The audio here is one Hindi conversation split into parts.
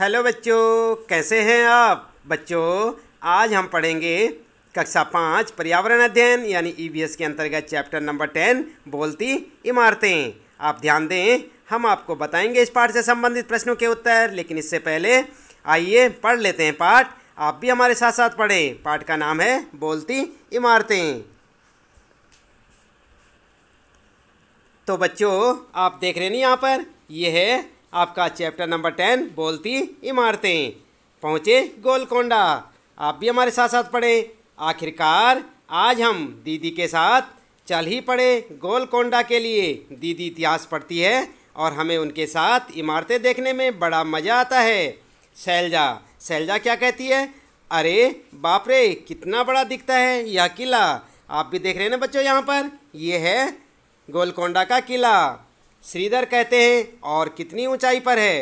हेलो बच्चों कैसे हैं आप बच्चों आज हम पढ़ेंगे कक्षा पाँच पर्यावरण अध्ययन यानी ईवीएस e के अंतर्गत चैप्टर नंबर टेन बोलती इमारतें आप ध्यान दें हम आपको बताएंगे इस पाठ से संबंधित प्रश्नों के उत्तर लेकिन इससे पहले आइए पढ़ लेते हैं पाठ आप भी हमारे साथ साथ पढ़ें पाठ का नाम है बोलती इमारतें तो बच्चों आप देख रहे नहीं यहाँ पर यह है आपका चैप्टर नंबर टेन बोलती इमारतें पहुँचे गोलकोंडा आप भी हमारे साथ साथ पढ़ें आखिरकार आज हम दीदी के साथ चल ही पड़े गोलकोंडा के लिए दीदी इतिहास पढ़ती है और हमें उनके साथ इमारतें देखने में बड़ा मज़ा आता है शैलजा शैलजा क्या कहती है अरे बाप रे कितना बड़ा दिखता है यह किला आप भी देख रहे हैं ना बच्चों यहाँ पर यह है गोलकोंडा का किला श्रीधर कहते हैं और कितनी ऊंचाई पर है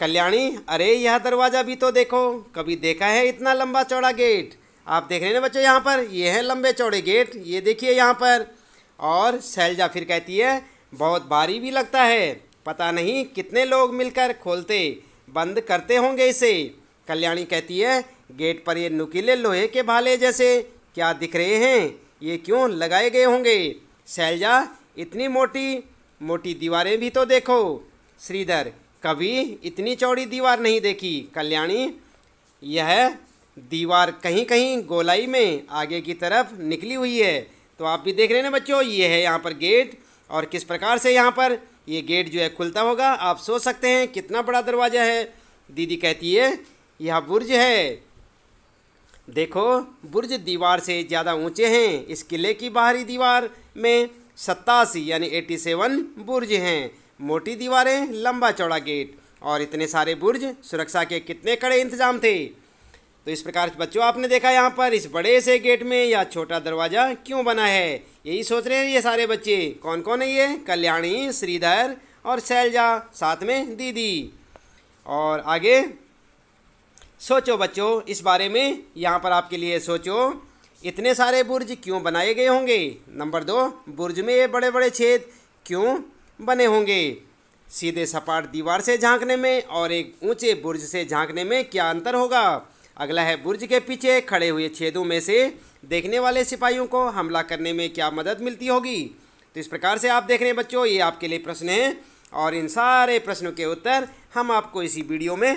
कल्याणी अरे यह दरवाज़ा भी तो देखो कभी देखा है इतना लंबा चौड़ा गेट आप देख रहे हैं ना बच्चों यहाँ पर ये है लंबे चौड़े गेट ये देखिए यहाँ पर और शैलजा फिर कहती है बहुत भारी भी लगता है पता नहीं कितने लोग मिलकर खोलते बंद करते होंगे इसे कल्याणी कहती है गेट पर ये नुकीले लोहे के भाले जैसे क्या दिख रहे हैं ये क्यों लगाए गए होंगे शैलजा इतनी मोटी मोटी दीवारें भी तो देखो श्रीधर कभी इतनी चौड़ी दीवार नहीं देखी कल्याणी यह दीवार कहीं कहीं गोलाई में आगे की तरफ निकली हुई है तो आप भी देख रहे हैं ना बच्चों ये है यहाँ पर गेट और किस प्रकार से यहाँ पर ये गेट जो है खुलता होगा आप सोच सकते हैं कितना बड़ा दरवाज़ा है दीदी कहती है यह बुर्ज है देखो बुर्ज दीवार से ज़्यादा ऊंचे हैं इस किले की बाहरी दीवार में सत्तासी यानी एटी सेवन बुर्ज हैं मोटी दीवारें लंबा चौड़ा गेट और इतने सारे बुर्ज सुरक्षा के कितने कड़े इंतजाम थे तो इस प्रकार बच्चों आपने देखा यहाँ पर इस बड़े से गेट में या छोटा दरवाज़ा क्यों बना है यही सोच रहे हैं ये सारे बच्चे कौन कौन है ये कल्याणी श्रीधर और शैलजा साथ में दीदी और आगे सोचो बच्चों इस बारे में यहाँ पर आपके लिए सोचो इतने सारे बुर्ज क्यों बनाए गए होंगे नंबर दो बुर्ज में ये बड़े बड़े छेद क्यों बने होंगे सीधे सपाट दीवार से झांकने में और एक ऊंचे बुर्ज से झांकने में क्या अंतर होगा अगला है बुर्ज के पीछे खड़े हुए छेदों में से देखने वाले सिपाहियों को हमला करने में क्या मदद मिलती होगी तो इस प्रकार से आप देख रहे हैं बच्चों ये आपके लिए प्रश्न हैं और इन सारे प्रश्नों के उत्तर हम आपको इसी वीडियो में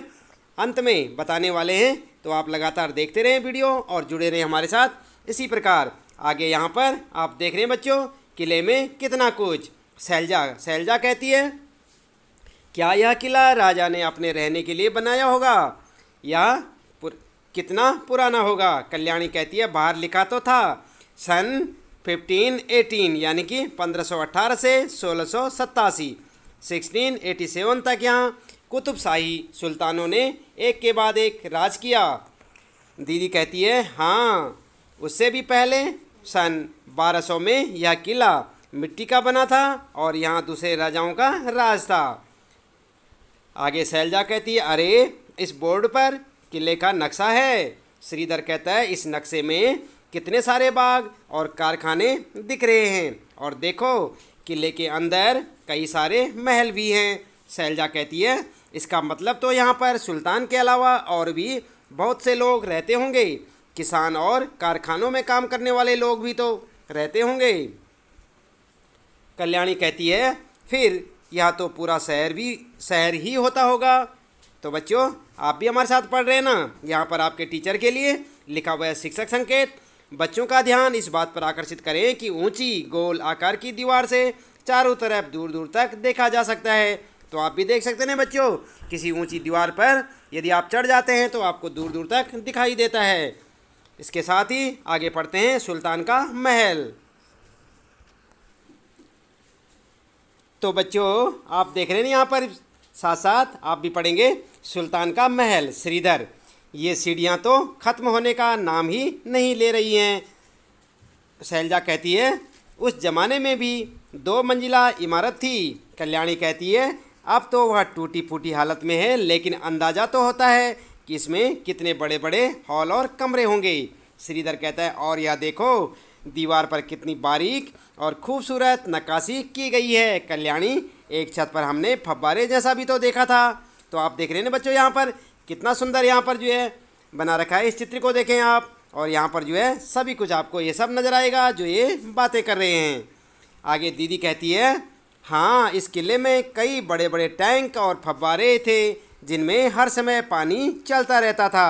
अंत में बताने वाले हैं तो आप लगातार देखते रहें वीडियो और जुड़े रहें हमारे साथ इसी प्रकार आगे यहाँ पर आप देख रहे हैं बच्चों किले में कितना कुछ सैलजा सैलजा कहती है क्या यह किला राजा ने अपने रहने के लिए बनाया होगा यह पुर, कितना पुराना होगा कल्याणी कहती है बाहर लिखा तो था सन 1518 यानी कि 1518 से सोलह सौ सत्तासी सिक्सटीन एटी सेवन तक यहाँ कुतुब शाही सुल्तानों ने एक के बाद एक राज किया दीदी कहती है हाँ उससे भी पहले सन 1200 में यह किला मिट्टी का बना था और यहाँ दूसरे राजाओं का राज था आगे शैलजा कहती है अरे इस बोर्ड पर किले का नक्शा है श्रीधर कहता है इस नक्शे में कितने सारे बाग और कारखाने दिख रहे हैं और देखो किले के अंदर कई सारे महल भी हैं शैलजा कहती है इसका मतलब तो यहाँ पर सुल्तान के अलावा और भी बहुत से लोग रहते होंगे किसान और कारखानों में काम करने वाले लोग भी तो रहते होंगे कल्याणी कहती है फिर यह तो पूरा शहर भी शहर ही होता होगा तो बच्चों आप भी हमारे साथ पढ़ रहे हैं ना यहाँ पर आपके टीचर के लिए लिखा हुआ है शिक्षक संकेत बच्चों का ध्यान इस बात पर आकर्षित करें कि ऊंची गोल आकार की दीवार से चारों तरफ दूर दूर तक देखा जा सकता है तो आप भी देख सकते हैं बच्चों किसी ऊंची दीवार पर यदि आप चढ़ जाते हैं तो आपको दूर दूर तक दिखाई देता है इसके साथ ही आगे पढ़ते हैं सुल्तान का महल तो बच्चों आप देख रहे हैं यहाँ पर साथ साथ आप भी पढ़ेंगे सुल्तान का महल श्रीधर ये सीढ़ियाँ तो ख़त्म होने का नाम ही नहीं ले रही हैं शैलजा कहती है उस ज़माने में भी दो मंजिला इमारत थी कल्याणी कहती है अब तो वह टूटी फूटी हालत में है लेकिन अंदाज़ा तो होता है कि इसमें कितने बड़े बड़े हॉल और कमरे होंगे श्रीधर कहता है और यह देखो दीवार पर कितनी बारीक और खूबसूरत नक्काशी की गई है कल्याणी एक छत पर हमने फब्बारे जैसा भी तो देखा था तो आप देख रहे हैं बच्चों यहाँ पर कितना सुंदर यहाँ पर जो है बना रखा है इस चित्र को देखें आप और यहाँ पर जो है सभी कुछ आपको ये सब नज़र आएगा जो ये बातें कर रहे हैं आगे दीदी कहती है हाँ इस किले में कई बड़े बड़े टैंक और फब्बारे थे जिनमें हर समय पानी चलता रहता था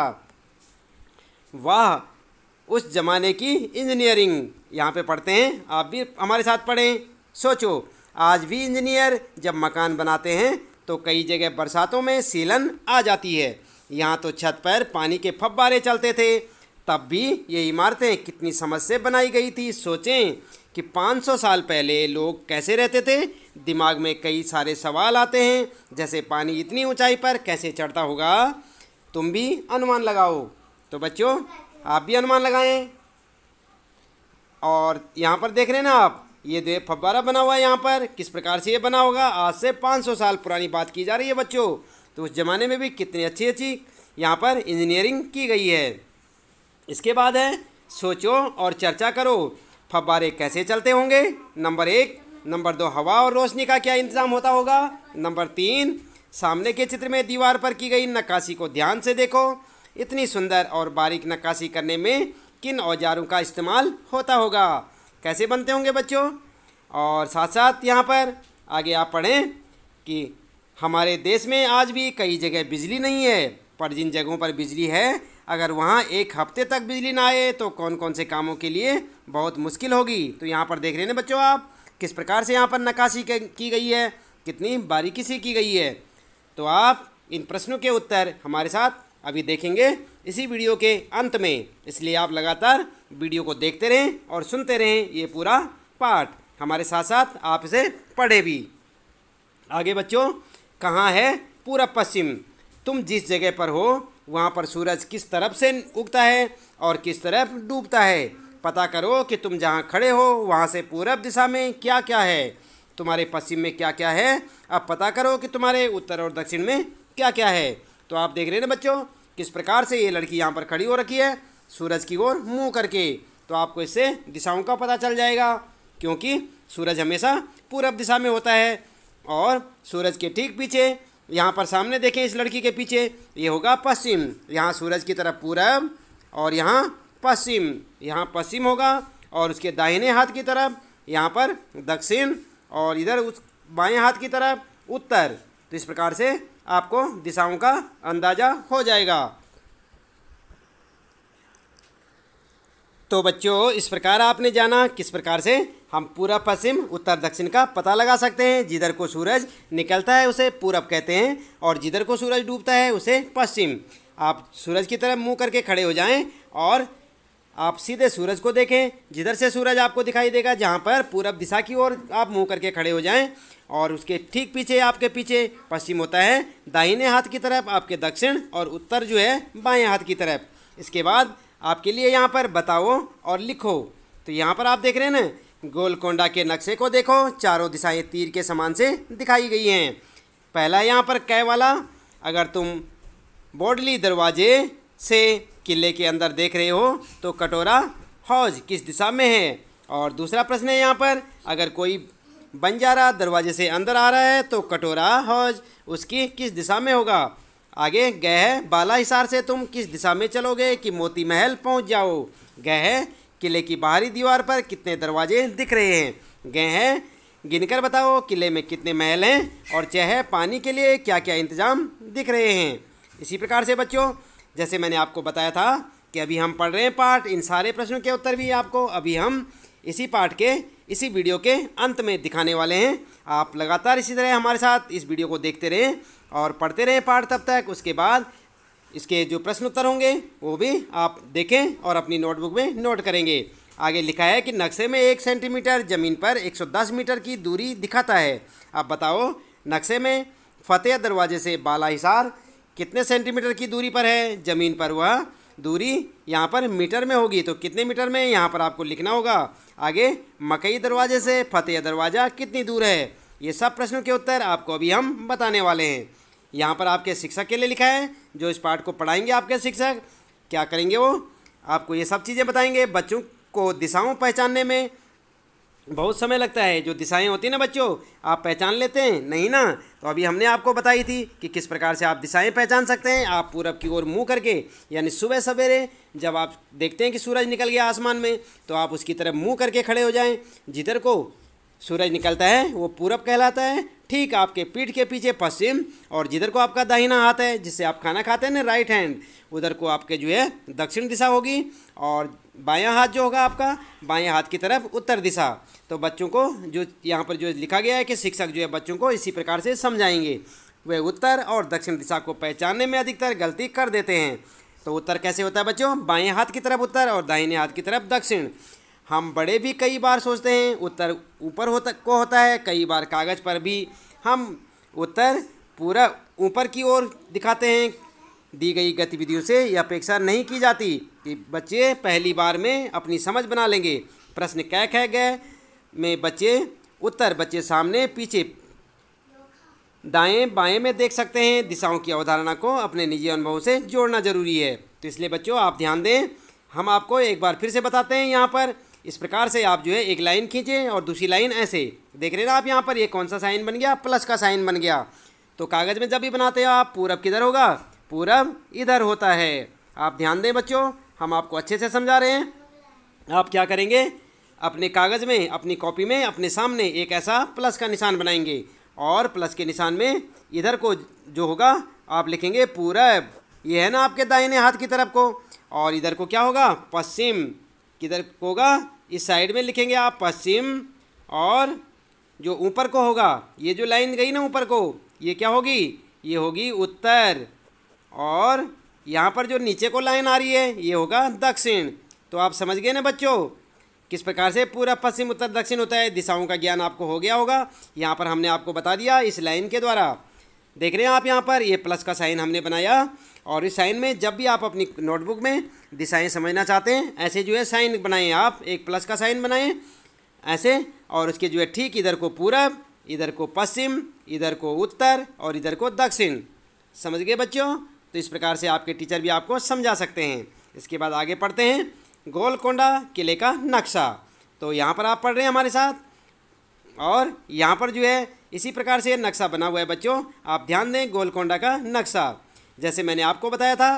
वाह उस जमाने की इंजीनियरिंग यहाँ पे पढ़ते हैं आप भी हमारे साथ पढ़ें सोचो आज भी इंजीनियर जब मकान बनाते हैं तो कई जगह बरसातों में सीलन आ जाती है यहाँ तो छत पर पानी के फब्बारे चलते थे तब भी ये इमारतें कितनी समझ से बनाई गई थी सोचें कि 500 साल पहले लोग कैसे रहते थे दिमाग में कई सारे सवाल आते हैं जैसे पानी इतनी ऊंचाई पर कैसे चढ़ता होगा तुम भी अनुमान लगाओ तो बच्चों आप भी अनुमान लगाएं और यहाँ पर देख रहे हैं ना आप ये देव फब्बारा बना हुआ है यहाँ पर किस प्रकार से ये बना होगा आज से 500 साल पुरानी बात की जा रही है बच्चों तो उस ज़माने में भी कितनी अच्छी अच्छी यहाँ पर इंजीनियरिंग की गई है इसके बाद है सोचो और चर्चा करो फब्बारे कैसे चलते होंगे नंबर एक नंबर दो हवा और रोशनी का क्या इंतज़ाम होता होगा नंबर तीन सामने के चित्र में दीवार पर की गई नक्काशी को ध्यान से देखो इतनी सुंदर और बारीक नक्काशी करने में किन औजारों का इस्तेमाल होता होगा कैसे बनते होंगे बच्चों और साथ साथ यहाँ पर आगे आप पढ़ें कि हमारे देश में आज भी कई जगह बिजली नहीं है पर जिन जगहों पर बिजली है अगर वहाँ एक हफ्ते तक बिजली ना आए तो कौन कौन से कामों के लिए बहुत मुश्किल होगी तो यहाँ पर देख रहे हैं बच्चों आप किस प्रकार से यहाँ पर नकाशी की गई है कितनी बारीकी से की गई है तो आप इन प्रश्नों के उत्तर हमारे साथ अभी देखेंगे इसी वीडियो के अंत में इसलिए आप लगातार वीडियो को देखते रहें और सुनते रहें ये पूरा पाठ हमारे साथ साथ आप इसे पढ़े भी आगे बच्चों कहाँ है पूरा पश्चिम तुम जिस जगह पर हो वहाँ पर सूरज किस तरफ से उगता है और किस तरफ डूबता है पता करो कि तुम जहाँ खड़े हो वहाँ से पूरब दिशा में क्या क्या है तुम्हारे पश्चिम में क्या क्या है अब पता करो कि तुम्हारे उत्तर और दक्षिण में क्या क्या है तो आप देख रहे हैं ना बच्चों किस प्रकार से ये लड़की यहाँ पर खड़ी हो रखी है सूरज की ओर मुँह करके तो आपको इससे दिशाओं का पता चल जाएगा क्योंकि सूरज हमेशा पूरब दिशा में होता है और सूरज के ठीक पीछे यहाँ पर सामने देखें इस लड़की के पीछे ये होगा पश्चिम यहाँ सूरज की तरफ पूरब और यहाँ पश्चिम यहाँ पश्चिम होगा और उसके दाहिने हाथ की तरफ यहाँ पर दक्षिण और इधर उस बाएँ हाथ की तरफ उत्तर तो इस प्रकार से आपको दिशाओं का अंदाज़ा हो जाएगा तो बच्चों इस प्रकार आपने जाना किस प्रकार से हम पूरा पश्चिम उत्तर दक्षिण का पता लगा सकते हैं जिधर को सूरज निकलता है उसे पूरब कहते हैं और जिधर को सूरज डूबता है उसे पश्चिम आप सूरज की तरफ मुंह करके खड़े हो जाएं और आप सीधे सूरज को देखें जिधर से सूरज आपको दिखाई देगा जहाँ पर पूरब दिशा की ओर आप मुंह करके खड़े हो जाएं और उसके ठीक पीछे आपके पीछे पश्चिम होता है दाहिने हाथ की तरफ आपके दक्षिण और उत्तर जो है बाएं हाथ की तरफ इसके बाद आपके लिए यहाँ पर बताओ और लिखो तो यहाँ पर आप देख रहे हैं न गोलकोंडा के नक्शे को देखो चारों दिशाएँ तीर के समान से दिखाई गई हैं पहला यहाँ पर कै वाला अगर तुम बोडली दरवाजे से किले के अंदर देख रहे हो तो कटोरा हौज किस दिशा में है और दूसरा प्रश्न है यहाँ पर अगर कोई बंजारा दरवाजे से अंदर आ रहा है तो कटोरा हौज उसकी किस दिशा में होगा आगे गह बाला हिसार से तुम किस दिशा में चलोगे कि मोती महल पहुँच जाओ गह किले की बाहरी दीवार पर कितने दरवाजे दिख रहे हैं गह गिनकर बताओ किले में कितने महल हैं और चह पानी के लिए क्या क्या इंतज़ाम दिख रहे हैं इसी प्रकार से बच्चों जैसे मैंने आपको बताया था कि अभी हम पढ़ रहे हैं पाठ इन सारे प्रश्नों के उत्तर भी आपको अभी हम इसी पाठ के इसी वीडियो के अंत में दिखाने वाले हैं आप लगातार इसी तरह हमारे साथ इस वीडियो को देखते रहें और पढ़ते रहें पाठ तब तक उसके बाद इसके जो प्रश्न उत्तर होंगे वो भी आप देखें और अपनी नोटबुक में नोट करेंगे आगे लिखा है कि नक्शे में एक सेंटीमीटर ज़मीन पर 110 मीटर की दूरी दिखाता है अब बताओ नक्शे में फतेह दरवाजे से बाला हिसार कितने सेंटीमीटर की दूरी पर है ज़मीन पर वह दूरी यहाँ पर मीटर में होगी तो कितने मीटर में यहाँ पर आपको लिखना होगा आगे मकई दरवाजे से फतेह दरवाज़ा कितनी दूर है ये सब प्रश्नों के उत्तर आपको अभी हम बताने वाले हैं यहाँ पर आपके शिक्षक के लिए लिखा है जो इस पार्ट को पढ़ाएंगे आपके शिक्षक क्या करेंगे वो आपको ये सब चीज़ें बताएंगे बच्चों को दिशाओं पहचानने में बहुत समय लगता है जो दिशाएं होती हैं ना बच्चों आप पहचान लेते हैं नहीं ना तो अभी हमने आपको बताई थी कि किस प्रकार से आप दिशाएं पहचान सकते हैं आप पूरब की ओर मुंह करके यानी सुबह सवेरे जब आप देखते हैं कि सूरज निकल गया आसमान में तो आप उसकी तरफ मुंह करके खड़े हो जाएं जिधर को सूरज निकलता है वो पूरब कहलाता है ठीक आपके पीठ के पीछे पश्चिम और जिधर को आपका दाहिना हाथ है जिससे आप खाना खाते हैं ना राइट हैंड उधर को आपके जो है दक्षिण दिशा होगी और बायां हाथ जो होगा आपका बाएं हाथ की तरफ उत्तर दिशा तो बच्चों को जो यहाँ पर जो लिखा गया है कि शिक्षक जो है बच्चों को इसी प्रकार से समझाएंगे वे उत्तर और दक्षिण दिशा को पहचानने में अधिकतर गलती कर देते हैं तो उत्तर कैसे होता है बच्चों बाएँ हाथ की तरफ उत्तर और दाहिने हाथ की तरफ दक्षिण हम बड़े भी कई बार सोचते हैं उत्तर ऊपर होता को होता है कई बार कागज़ पर भी हम उत्तर पूरा ऊपर की ओर दिखाते हैं दी गई गतिविधियों से यह अपेक्षा नहीं की जाती कि बच्चे पहली बार में अपनी समझ बना लेंगे प्रश्न क्या कह गए में बच्चे उत्तर बच्चे सामने पीछे दाएं बाएं में देख सकते हैं दिशाओं की अवधारणा को अपने निजी अनुभवों से जोड़ना जरूरी है तो इसलिए बच्चों आप ध्यान दें हम आपको एक बार फिर से बताते हैं यहाँ पर इस प्रकार से आप जो है एक लाइन खींचें और दूसरी लाइन ऐसे देख रहे ना आप यहाँ पर ये कौन सा साइन बन गया प्लस का साइन बन गया तो कागज़ में जब भी बनाते हो आप पूरब किधर होगा पूरब इधर होता है आप ध्यान दें बच्चों हम आपको अच्छे से समझा रहे हैं आप क्या करेंगे अपने कागज़ में अपनी कॉपी में अपने सामने एक ऐसा प्लस का निशान बनाएंगे और प्लस के निशान में इधर को जो होगा आप लिखेंगे पूरब ये है ना आपके दाहिने हाथ की तरफ को और इधर को क्या होगा पश्चिम किधर को होगा इस साइड में लिखेंगे आप पश्चिम और जो ऊपर को होगा ये जो लाइन गई ना ऊपर को ये क्या होगी ये होगी उत्तर और यहाँ पर जो नीचे को लाइन आ रही है ये होगा दक्षिण तो आप समझ गए ना बच्चों किस प्रकार से पूरा पश्चिम उत्तर दक्षिण होता है दिशाओं का ज्ञान आपको हो गया होगा यहाँ पर हमने आपको बता दिया इस लाइन के द्वारा देख रहे हैं आप यहाँ पर ये प्लस का साइन हमने बनाया और इस साइन में जब भी आप अपनी नोटबुक में दिशाएं समझना चाहते हैं ऐसे जो है साइन बनाएं आप एक प्लस का साइन बनाएं ऐसे और उसके जो है ठीक इधर को पूरब इधर को पश्चिम इधर को उत्तर और इधर को दक्षिण समझ गए बच्चों तो इस प्रकार से आपके टीचर भी आपको समझा सकते हैं इसके बाद आगे पढ़ते हैं गोलकोंडा किले का नक्शा तो यहाँ पर आप पढ़ रहे हैं हमारे साथ और यहाँ पर जो है इसी प्रकार से नक्शा बना हुआ है बच्चों आप ध्यान दें गोलकोंडा का नक्शा जैसे मैंने आपको बताया था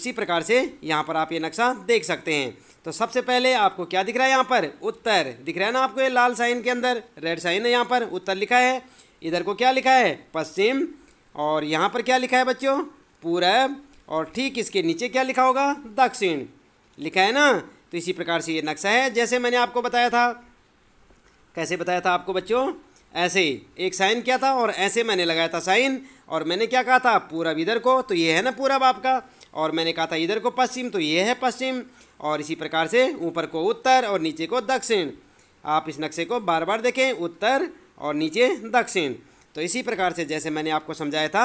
उसी प्रकार से यहाँ पर आप ये नक्शा देख सकते हैं तो सबसे पहले आपको क्या दिख रहा है यहाँ पर उत्तर दिख रहा है ना आपको ये लाल साइन के अंदर रेड साइन है यहाँ पर उत्तर लिखा है इधर को क्या लिखा है पश्चिम और यहाँ पर क्या लिखा है बच्चों पूरब और ठीक इसके नीचे क्या लिखा होगा दक्षिण लिखा है ना तो इसी प्रकार से ये नक्शा है जैसे मैंने आपको बताया था कैसे बताया था आपको बच्चों ऐसे एक साइन क्या था और ऐसे मैंने लगाया था साइन और मैंने क्या कहा था पूरब इधर को तो ये है ना पूरब आपका और मैंने कहा था इधर को पश्चिम तो ये है पश्चिम और इसी प्रकार से ऊपर को उत्तर और नीचे को दक्षिण आप इस नक्शे को बार बार देखें उत्तर और नीचे दक्षिण तो इसी प्रकार से जैसे मैंने आपको समझाया था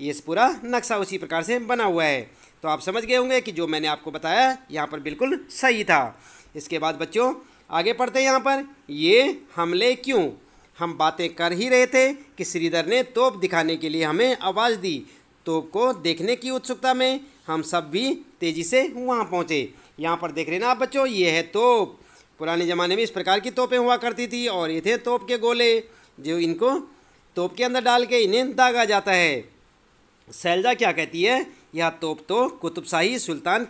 ये पूरा नक्शा उसी प्रकार से बना हुआ है तो आप समझ गए होंगे कि जो मैंने आपको बताया यहाँ पर बिल्कुल सही था इसके बाद बच्चों आगे पढ़ते हैं यहाँ पर ये हमले क्यों हम बातें कर ही रहे थे कि श्रीधर ने तोप दिखाने के लिए हमें आवाज़ दी तोप को देखने की उत्सुकता में हम सब भी तेज़ी से वहाँ पहुँचे यहाँ पर देख रहे ना आप बच्चों ये है तोप पुराने ज़माने में इस प्रकार की तोपें हुआ करती थी और ये थे तोप के गोले जो इनको तोप के अंदर डाल के इन्हें दागा जाता है सैलजा क्या कहती है यह तोप तो कुतुबशाही सुल्तान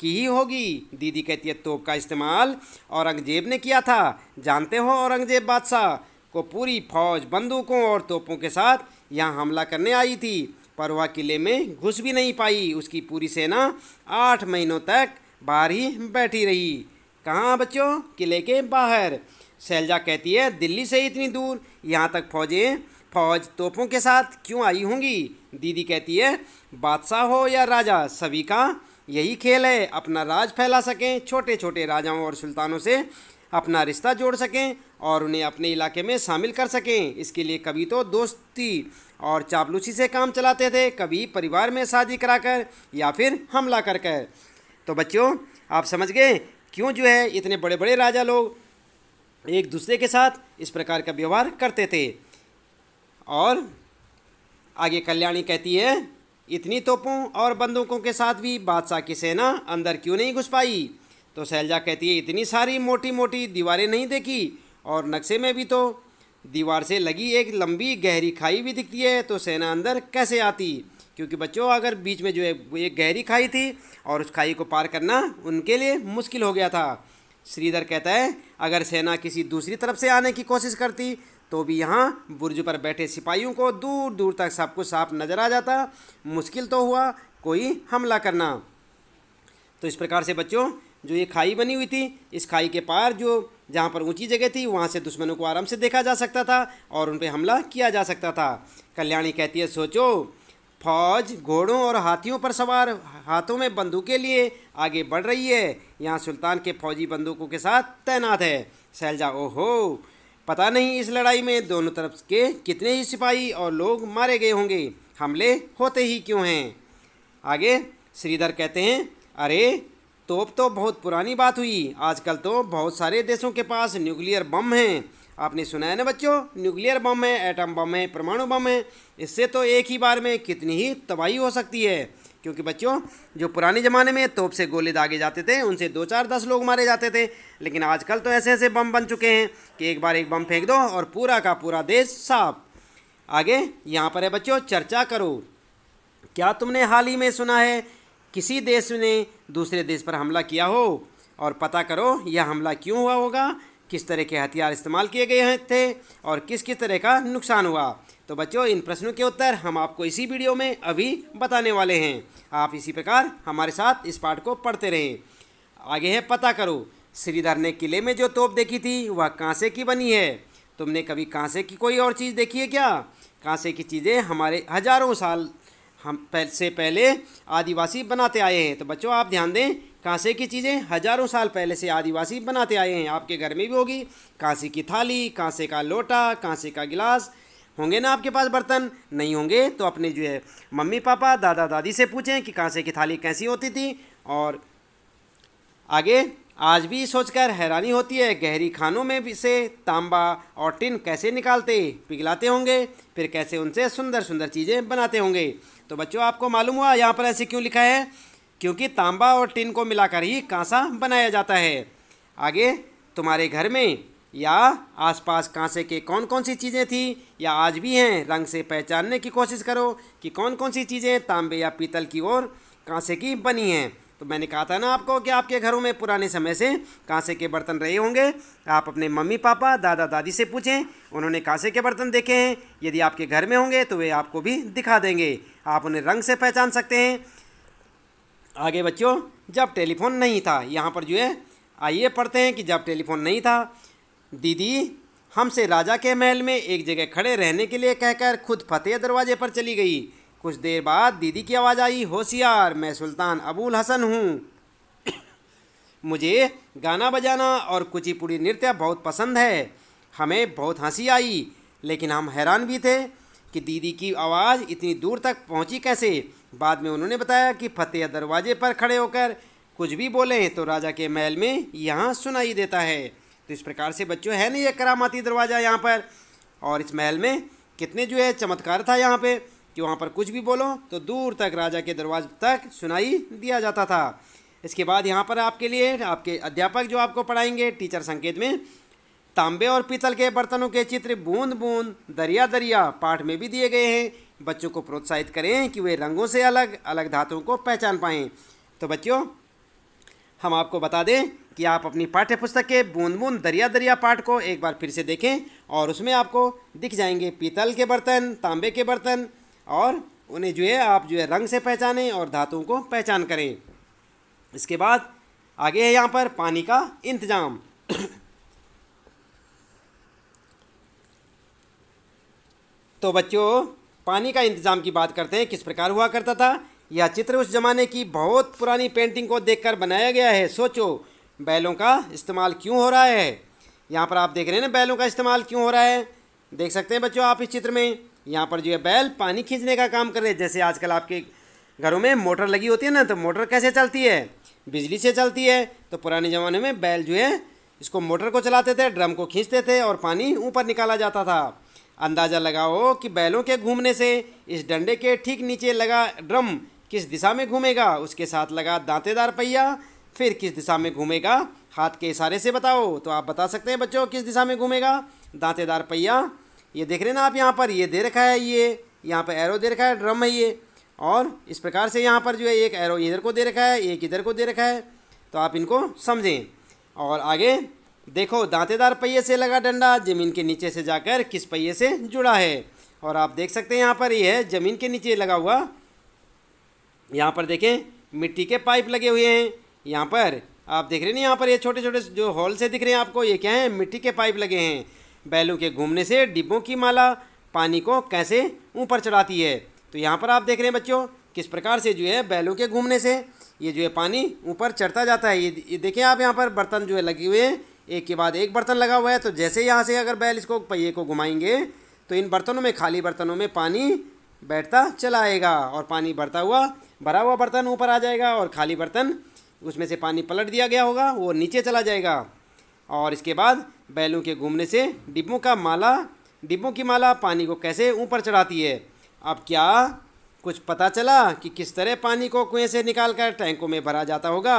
की ही होगी दीदी कहती है तोप का इस्तेमाल औरंगजेब ने किया था जानते हो औरंगजेब बादशाह को पूरी फौज बंदूकों और तोपों के साथ यहाँ हमला करने आई थी पर वह किले में घुस भी नहीं पाई उसकी पूरी सेना आठ महीनों तक बाहर ही बैठी रही कहाँ बच्चों किले के बाहर शैलजा कहती है दिल्ली से इतनी दूर यहाँ तक फौजें फौज तोपों के साथ क्यों आई होंगी दीदी कहती है बादशाह हो या राजा सभी का यही खेल है अपना राज फैला सकें छोटे छोटे राजाओं और सुल्तानों से अपना रिश्ता जोड़ सकें और उन्हें अपने इलाके में शामिल कर सकें इसके लिए कभी तो दोस्ती और चापलूसी से काम चलाते थे कभी परिवार में शादी कराकर या फिर हमला कर कर तो बच्चों आप समझ गए क्यों जो है इतने बड़े बड़े राजा लोग एक दूसरे के साथ इस प्रकार का व्यवहार करते थे और आगे कल्याणी कहती है इतनी तोपों और बंदूकों के साथ भी बादशाह की सेना अंदर क्यों नहीं घुस पाई तो शैलजा कहती है इतनी सारी मोटी मोटी दीवारें नहीं देखी और नक्शे में भी तो दीवार से लगी एक लंबी गहरी खाई भी दिखती है तो सेना अंदर कैसे आती क्योंकि बच्चों अगर बीच में जो है एक गहरी खाई थी और उस खाई को पार करना उनके लिए मुश्किल हो गया था श्रीधर कहता है अगर सेना किसी दूसरी तरफ से आने की कोशिश करती तो भी यहाँ बुर्ज पर बैठे सिपाहियों को दूर दूर तक सब कुछ साफ नजर आ जाता मुश्किल तो हुआ कोई हमला करना तो इस प्रकार से बच्चों जो ये खाई बनी हुई थी इस खाई के पार जो जहाँ पर ऊंची जगह थी वहाँ से दुश्मनों को आराम से देखा जा सकता था और उन पर हमला किया जा सकता था कल्याणी कहती है सोचो फौज घोड़ों और हाथियों पर सवार हाथों में बंदूकें लिए आगे बढ़ रही है यहाँ सुल्तान के फौजी बंदूकों के साथ तैनात है शैलजा ओहो पता नहीं इस लड़ाई में दोनों तरफ के कितने ही सिपाही और लोग मारे गए होंगे हमले होते ही क्यों हैं आगे श्रीधर कहते हैं अरे तोप तो बहुत पुरानी बात हुई आजकल तो बहुत सारे देशों के पास न्यूक्लियर बम हैं आपने सुना है ना बच्चों न्यूक्लियर बम है एटम बम है परमाणु बम है इससे तो एक ही बार में कितनी ही तबाही हो सकती है क्योंकि बच्चों जो पुराने ज़माने में तोप से गोले दागे जाते थे उनसे दो चार दस लोग मारे जाते थे लेकिन आजकल तो ऐसे ऐसे बम बन चुके हैं कि एक बार एक बम फेंक दो और पूरा का पूरा देश साफ आगे यहाँ पर है बच्चों चर्चा करो क्या तुमने हाल ही में सुना है किसी देश ने दूसरे देश पर हमला किया हो और पता करो यह हमला क्यों हुआ होगा किस तरह के हथियार इस्तेमाल किए गए थे और किस किस तरह का नुकसान हुआ तो बच्चों इन प्रश्नों के उत्तर हम आपको इसी वीडियो में अभी बताने वाले हैं आप इसी प्रकार हमारे साथ इस पाठ को पढ़ते रहें आगे है पता करो श्रीधर ने किले में जो तोप देखी थी वह कांसे की बनी है तुमने कभी कांसे की कोई और चीज़ देखी है क्या कांसे की चीज़ें हमारे हजारों साल हम पहले से पहले आदिवासी बनाते आए हैं तो बच्चों आप ध्यान दें कांसे की चीज़ें हजारों साल पहले से आदिवासी बनाते आए हैं आपके घर में भी होगी कांसे की थाली कांसे का लोटा कांसे का गिलास होंगे ना आपके पास बर्तन नहीं होंगे तो अपने जो है मम्मी पापा दादा दादी से पूछें कि से की थाली कैसी होती थी और आगे आज भी सोचकर हैरानी होती है गहरी खानों में भी से तांबा और टिन कैसे निकालते पिघलाते होंगे फिर कैसे उनसे सुंदर सुंदर चीज़ें बनाते होंगे तो बच्चों आपको मालूम हुआ यहाँ पर ऐसे क्यों लिखा है क्योंकि तांबा और टिन को मिलाकर ही कांसा बनाया जाता है आगे तुम्हारे घर में या आसपास कांसे के कौन कौन सी चीज़ें थी या आज भी हैं रंग से पहचानने की कोशिश करो कि कौन कौन सी चीज़ें तांबे या पीतल की ओर कांसे की बनी हैं तो मैंने कहा था ना आपको कि आपके घरों में पुराने समय से कांसे के बर्तन रहे होंगे आप अपने मम्मी पापा दादा दादी से पूछें उन्होंने कांसे के बर्तन देखे हैं यदि आपके घर में होंगे तो वे आपको भी दिखा देंगे आप उन्हें रंग से पहचान सकते हैं आगे बच्चों जब टेलीफोन नहीं था यहाँ पर जो है आइए पढ़ते हैं कि जब टेलीफोन नहीं था दीदी हमसे राजा के महल में एक जगह खड़े रहने के लिए कहकर खुद फतेह दरवाजे पर चली गई कुछ देर बाद दीदी की आवाज़ आई होशियार मैं सुल्तान अबूल हसन हूँ मुझे गाना बजाना और कुचिपुड़ी नृत्य बहुत पसंद है हमें बहुत हंसी आई लेकिन हम हैरान भी थे कि दीदी की आवाज़ इतनी दूर तक पहुंची कैसे बाद में उन्होंने बताया कि फतेह दरवाजे पर खड़े होकर कुछ भी बोले तो राजा के महल में यहाँ सुनाई देता है तो इस प्रकार से बच्चों है नहीं ये करामाती दरवाज़ा यहाँ पर और इस महल में कितने जो है चमत्कार था यहाँ पे कि वहाँ पर कुछ भी बोलो तो दूर तक राजा के दरवाजे तक सुनाई दिया जाता था इसके बाद यहाँ पर आपके लिए आपके अध्यापक जो आपको पढ़ाएंगे टीचर संकेत में तांबे और पीतल के बर्तनों के चित्र बूंद बूंद दरिया दरिया पाठ में भी दिए गए हैं बच्चों को प्रोत्साहित करें कि वे रंगों से अलग अलग धातुओं को पहचान पाएँ तो बच्चों हम आपको बता दें कि आप अपनी पाठ्य पुस्तक के बूंद बूंद दरिया दरिया पाठ को एक बार फिर से देखें और उसमें आपको दिख जाएंगे पीतल के बर्तन तांबे के बर्तन और उन्हें जो है आप जो है रंग से पहचानें और धातुओं को पहचान करें इसके बाद आगे है यहाँ पर पानी का इंतजाम तो बच्चों पानी का इंतजाम की बात करते हैं किस प्रकार हुआ करता था यह चित्र उस जमाने की बहुत पुरानी पेंटिंग को देखकर बनाया गया है सोचो बैलों का इस्तेमाल क्यों हो रहा है यहाँ पर आप देख रहे हैं ना बैलों का इस्तेमाल क्यों हो रहा है देख सकते हैं बच्चों आप इस चित्र में यहाँ पर जो है बैल पानी खींचने का काम कर रहे हैं जैसे आजकल आपके घरों में मोटर लगी होती है ना तो मोटर कैसे चलती है बिजली से चलती है तो पुराने ज़माने में बैल जो है इसको मोटर को चलाते थे ड्रम को खींचते थे और पानी ऊपर निकाला जाता था अंदाज़ा लगाओ कि बैलों के घूमने से इस डंडे के ठीक नीचे लगा ड्रम किस दिशा में घूमेगा उसके साथ लगा दांतेदार पहिया फिर किस दिशा में घूमेगा हाथ के इशारे से बताओ तो आप बता सकते हैं बच्चों किस दिशा में घूमेगा दांतेदार पहिया ये देख रहे ना आप यहाँ पर ये दे रखा है ये यहाँ पर एरो दे रखा है ड्रम है ये और इस प्रकार से यहाँ पर जो है एक एरो इधर को दे रखा है एक इधर को दे रखा है तो आप इनको समझें और आगे देखो दांतेदार पहिए से लगा डंडा जमीन के नीचे से जाकर किस पहिए से जुड़ा है और आप देख सकते हैं यहाँ पर यह है जमीन के नीचे लगा हुआ यहाँ पर देखें मिट्टी के पाइप लगे हुए हैं यहाँ पर आप देख रहे हैं यहाँ पर ये छोटे छोटे जो हॉल से दिख रहे हैं आपको ये क्या है मिट्टी के पाइप लगे हैं बैलों के घूमने से डिब्बों की माला पानी को कैसे ऊपर चढ़ाती है तो यहाँ पर आप देख रहे हैं बच्चों किस प्रकार से जो है बैलों के घूमने से ये जो है पानी ऊपर चढ़ता जाता है ये, ये देखें आप यहाँ पर बर्तन जो है लगे हुए हैं एक के बाद एक बर्तन लगा हुआ है तो जैसे यहाँ से अगर बैल इसको पहिए को घुमाएंगे तो इन बर्तनों में खाली बर्तनों में पानी बैठता चला आएगा और पानी भरता हुआ भरा हुआ बर्तन ऊपर आ जाएगा और खाली बर्तन उसमें से पानी पलट दिया गया होगा वो नीचे चला जाएगा और इसके बाद बैलों के घूमने से डिब्बों का माला डिब्बों की माला पानी को कैसे ऊपर चढ़ाती है अब क्या कुछ पता चला कि किस तरह पानी को कुएं से निकाल कर टैंकों में भरा जाता होगा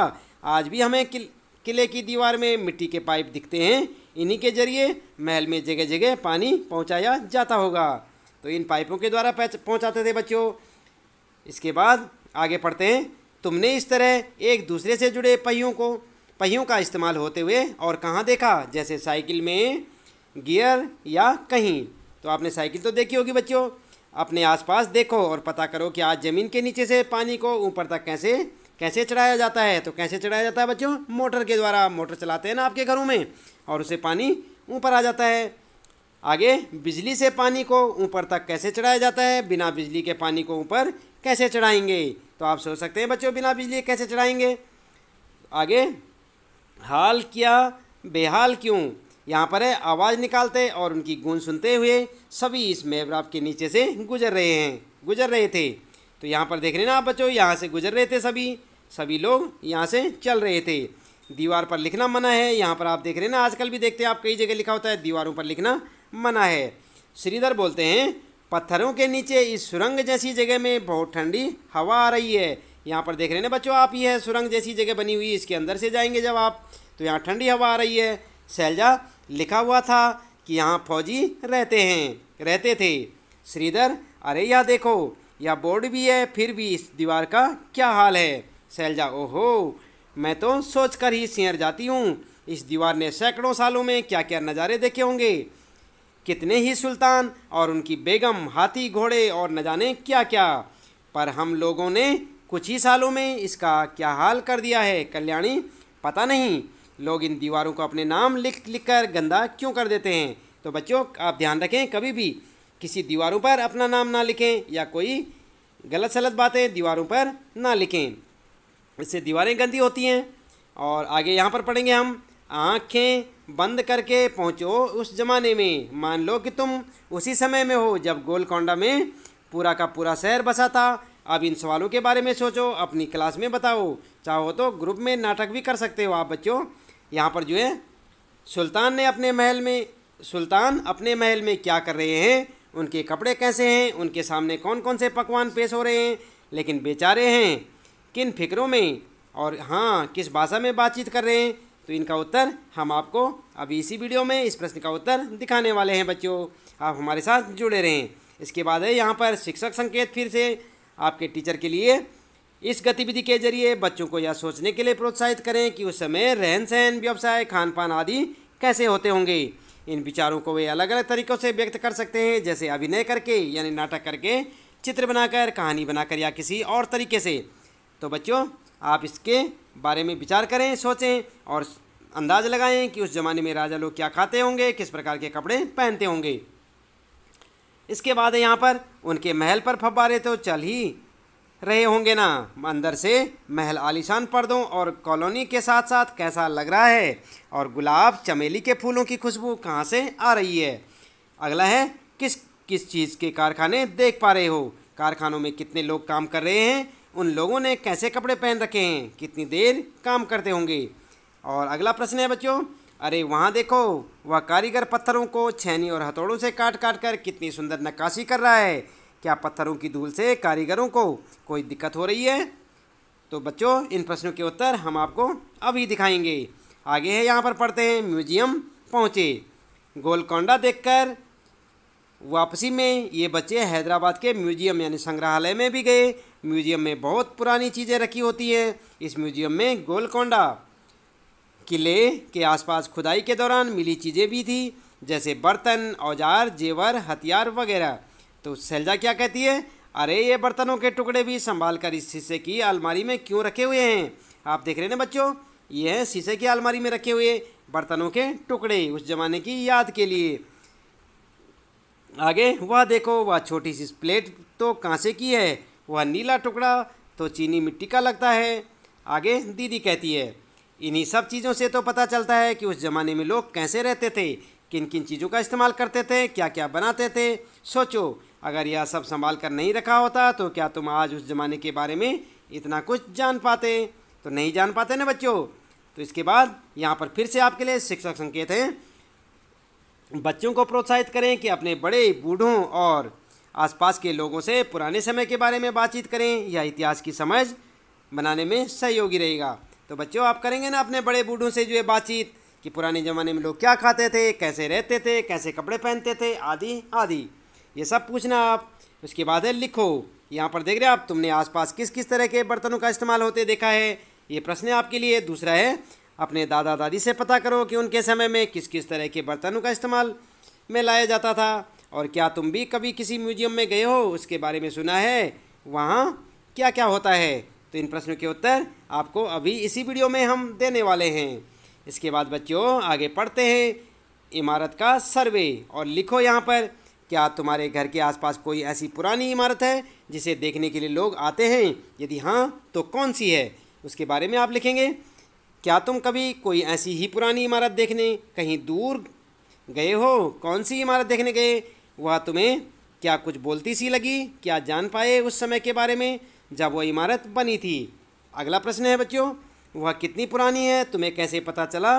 आज भी हमें किल, किले की दीवार में मिट्टी के पाइप दिखते हैं इन्हीं के जरिए महल में जगह जगह पानी पहुंचाया जाता होगा तो इन पाइपों के द्वारा पहुंचाते थे बच्चों इसके बाद आगे पढ़ते हैं तुमने इस तरह एक दूसरे से जुड़े पहियों को पहियों का इस्तेमाल होते हुए और कहाँ देखा जैसे साइकिल में गियर या कहीं तो आपने साइकिल तो देखी होगी बच्चों अपने आसपास देखो और पता करो कि आज ज़मीन के नीचे से पानी को ऊपर तक कैसे कैसे चढ़ाया जाता है तो कैसे चढ़ाया जाता है बच्चों मोटर के द्वारा मोटर चलाते हैं ना आपके घरों में और उसे पानी ऊपर आ जाता है आगे बिजली से पानी को ऊपर तक कैसे चढ़ाया जाता है बिना बिजली के पानी को ऊपर कैसे चढ़ाएंगे तो आप सोच सकते हैं बच्चों बिना बिजली कैसे चढ़ाएंगे आगे हाल किया बेहाल क्यों यहाँ पर है आवाज़ निकालते और उनकी गूंज सुनते हुए सभी इस मेवराब के नीचे से गुजर रहे हैं गुजर रहे थे तो यहाँ पर देख रहे ना आप बच्चों यहाँ से गुजर रहे थे सभी सभी लोग यहाँ से चल रहे थे दीवार पर लिखना मना है यहाँ पर आप देख रहे हैं ना आजकल भी देखते हैं आप कई जगह लिखा होता है दीवारों पर लिखना मना है श्रीधर बोलते हैं पत्थरों के नीचे इस सुरंग जैसी जगह में बहुत ठंडी हवा आ रही है यहाँ पर देख रहे हैं बच्चों आप है सुरंग जैसी जगह बनी हुई इसके अंदर से जाएंगे जब आप तो यहाँ ठंडी हवा आ रही है शैलजा लिखा हुआ था कि यहाँ फौजी रहते हैं रहते थे श्रीधर अरे यह देखो यह बोर्ड भी है फिर भी इस दीवार का क्या हाल है शैलजा ओहो मैं तो सोच कर ही सियर जाती हूँ इस दीवार ने सैकड़ों सालों में क्या क्या नज़ारे देखे होंगे कितने ही सुल्तान और उनकी बेगम हाथी घोड़े और न जाने क्या क्या पर हम लोगों ने कुछ ही सालों में इसका क्या हाल कर दिया है कल्याणी पता नहीं लोग इन दीवारों को अपने नाम लिख लिख कर गंदा क्यों कर देते हैं तो बच्चों आप ध्यान रखें कभी भी किसी दीवारों पर अपना नाम ना लिखें या कोई गलत सलत बातें दीवारों पर ना लिखें इससे दीवारें गंदी होती हैं और आगे यहाँ पर पढ़ेंगे हम आँखें बंद करके पहुंचो उस ज़माने में मान लो कि तुम उसी समय में हो जब गोलकोंडा में पूरा का पूरा शहर बसा था अब इन सवालों के बारे में सोचो अपनी क्लास में बताओ चाहो तो ग्रुप में नाटक भी कर सकते हो आप बच्चों यहाँ पर जो है सुल्तान ने अपने महल में सुल्तान अपने महल में क्या कर रहे हैं उनके कपड़े कैसे हैं उनके सामने कौन कौन से पकवान पेश हो रहे हैं लेकिन बेचारे हैं किन फिक्रों में और हाँ किस भाषा में बातचीत कर रहे हैं तो इनका उत्तर हम आपको अभी इसी वीडियो में इस प्रश्न का उत्तर दिखाने वाले हैं बच्चों आप हमारे साथ जुड़े रहें इसके बाद है यहाँ पर शिक्षक संकेत फिर से आपके टीचर के लिए इस गतिविधि के जरिए बच्चों को यह सोचने के लिए प्रोत्साहित करें कि उस समय रहन सहन व्यवसाय खान पान आदि कैसे होते होंगे इन विचारों को वे अलग अलग तरीक़ों से व्यक्त कर सकते हैं जैसे अभिनय करके यानी नाटक करके चित्र बनाकर कहानी बनाकर या किसी और तरीके से तो बच्चों आप इसके बारे में विचार करें सोचें और अंदाज लगाएं कि उस ज़माने में राजा लोग क्या खाते होंगे किस प्रकार के कपड़े पहनते होंगे इसके बाद यहाँ पर उनके महल पर फब्बारे तो चल ही रहे होंगे ना अंदर से महल आलिशान पर्दों और कॉलोनी के साथ साथ कैसा लग रहा है और गुलाब चमेली के फूलों की खुशबू कहाँ से आ रही है अगला है किस किस चीज़ के कारखाने देख पा रहे हो कारखानों में कितने लोग काम कर रहे हैं उन लोगों ने कैसे कपड़े पहन रखे हैं कितनी देर काम करते होंगे और अगला प्रश्न है बच्चों अरे वहाँ देखो वह कारीगर पत्थरों को छैनी और हथौड़ों से काट काट कर कितनी सुंदर नक्काशी कर रहा है क्या पत्थरों की धूल से कारीगरों को कोई दिक्कत हो रही है तो बच्चों इन प्रश्नों के उत्तर हम आपको अभी दिखाएंगे आगे है यहाँ पर पढ़ते हैं म्यूजियम पहुँचे गोलकोंडा देखकर वापसी में ये बच्चे हैदराबाद के म्यूजियम यानी संग्रहालय में भी गए म्यूजियम में बहुत पुरानी चीज़ें रखी होती हैं इस म्यूजियम में गोलकोंडा किले के आसपास खुदाई के दौरान मिली चीज़ें भी थी जैसे बर्तन औजार जेवर हथियार वगैरह तो सैलजा क्या कहती है अरे ये बर्तनों के टुकड़े भी संभाल कर इस शीशे की अलमारी में क्यों रखे हुए हैं आप देख रहे हैं ना बच्चों ये हैं शीशे की अलमारी में रखे हुए बर्तनों के टुकड़े उस जमाने की याद के लिए आगे वह देखो वह छोटी सी प्लेट तो कांसे की है वह नीला टुकड़ा तो चीनी मिट्टी का लगता है आगे दीदी कहती है इन्हीं सब चीज़ों से तो पता चलता है कि उस ज़माने में लोग कैसे रहते थे किन किन चीज़ों का इस्तेमाल करते थे क्या क्या बनाते थे सोचो अगर यह सब संभाल कर नहीं रखा होता तो क्या तुम आज उस ज़माने के बारे में इतना कुछ जान पाते तो नहीं जान पाते ना बच्चों तो इसके बाद यहाँ पर फिर से आपके लिए शिक्षक संकेत हैं बच्चों को प्रोत्साहित करें कि अपने बड़े बूढ़ों और आसपास के लोगों से पुराने समय के बारे में बातचीत करें यह इतिहास की समझ बनाने में सहयोगी रहेगा तो बच्चों आप करेंगे ना अपने बड़े बूढ़ों से जो है बातचीत कि पुराने ज़माने में लोग क्या खाते थे कैसे रहते थे कैसे कपड़े पहनते थे आदि आदि ये सब पूछना आप उसके बाद है लिखो यहाँ पर देख रहे हैं आप तुमने आसपास किस किस तरह के बर्तनों का इस्तेमाल होते देखा है ये प्रश्न आपके लिए दूसरा है अपने दादा दादी से पता करो कि उनके समय में किस किस तरह के बर्तनों का इस्तेमाल में लाया जाता था और क्या तुम भी कभी किसी म्यूजियम में गए हो उसके बारे में सुना है वहाँ क्या क्या होता है तो इन प्रश्नों के उत्तर आपको अभी इसी वीडियो में हम देने वाले हैं इसके बाद बच्चों आगे पढ़ते हैं इमारत का सर्वे और लिखो यहाँ पर क्या तुम्हारे घर के आसपास कोई ऐसी पुरानी इमारत है जिसे देखने के लिए लोग आते हैं यदि हाँ तो कौन सी है उसके बारे में आप लिखेंगे क्या तुम कभी कोई ऐसी ही पुरानी इमारत देखने कहीं दूर गए हो कौन सी इमारत देखने गए वह तुम्हें क्या कुछ बोलती सी लगी क्या जान पाए उस समय के बारे में जब वह इमारत बनी थी अगला प्रश्न है बच्चों वह कितनी पुरानी है तुम्हें कैसे पता चला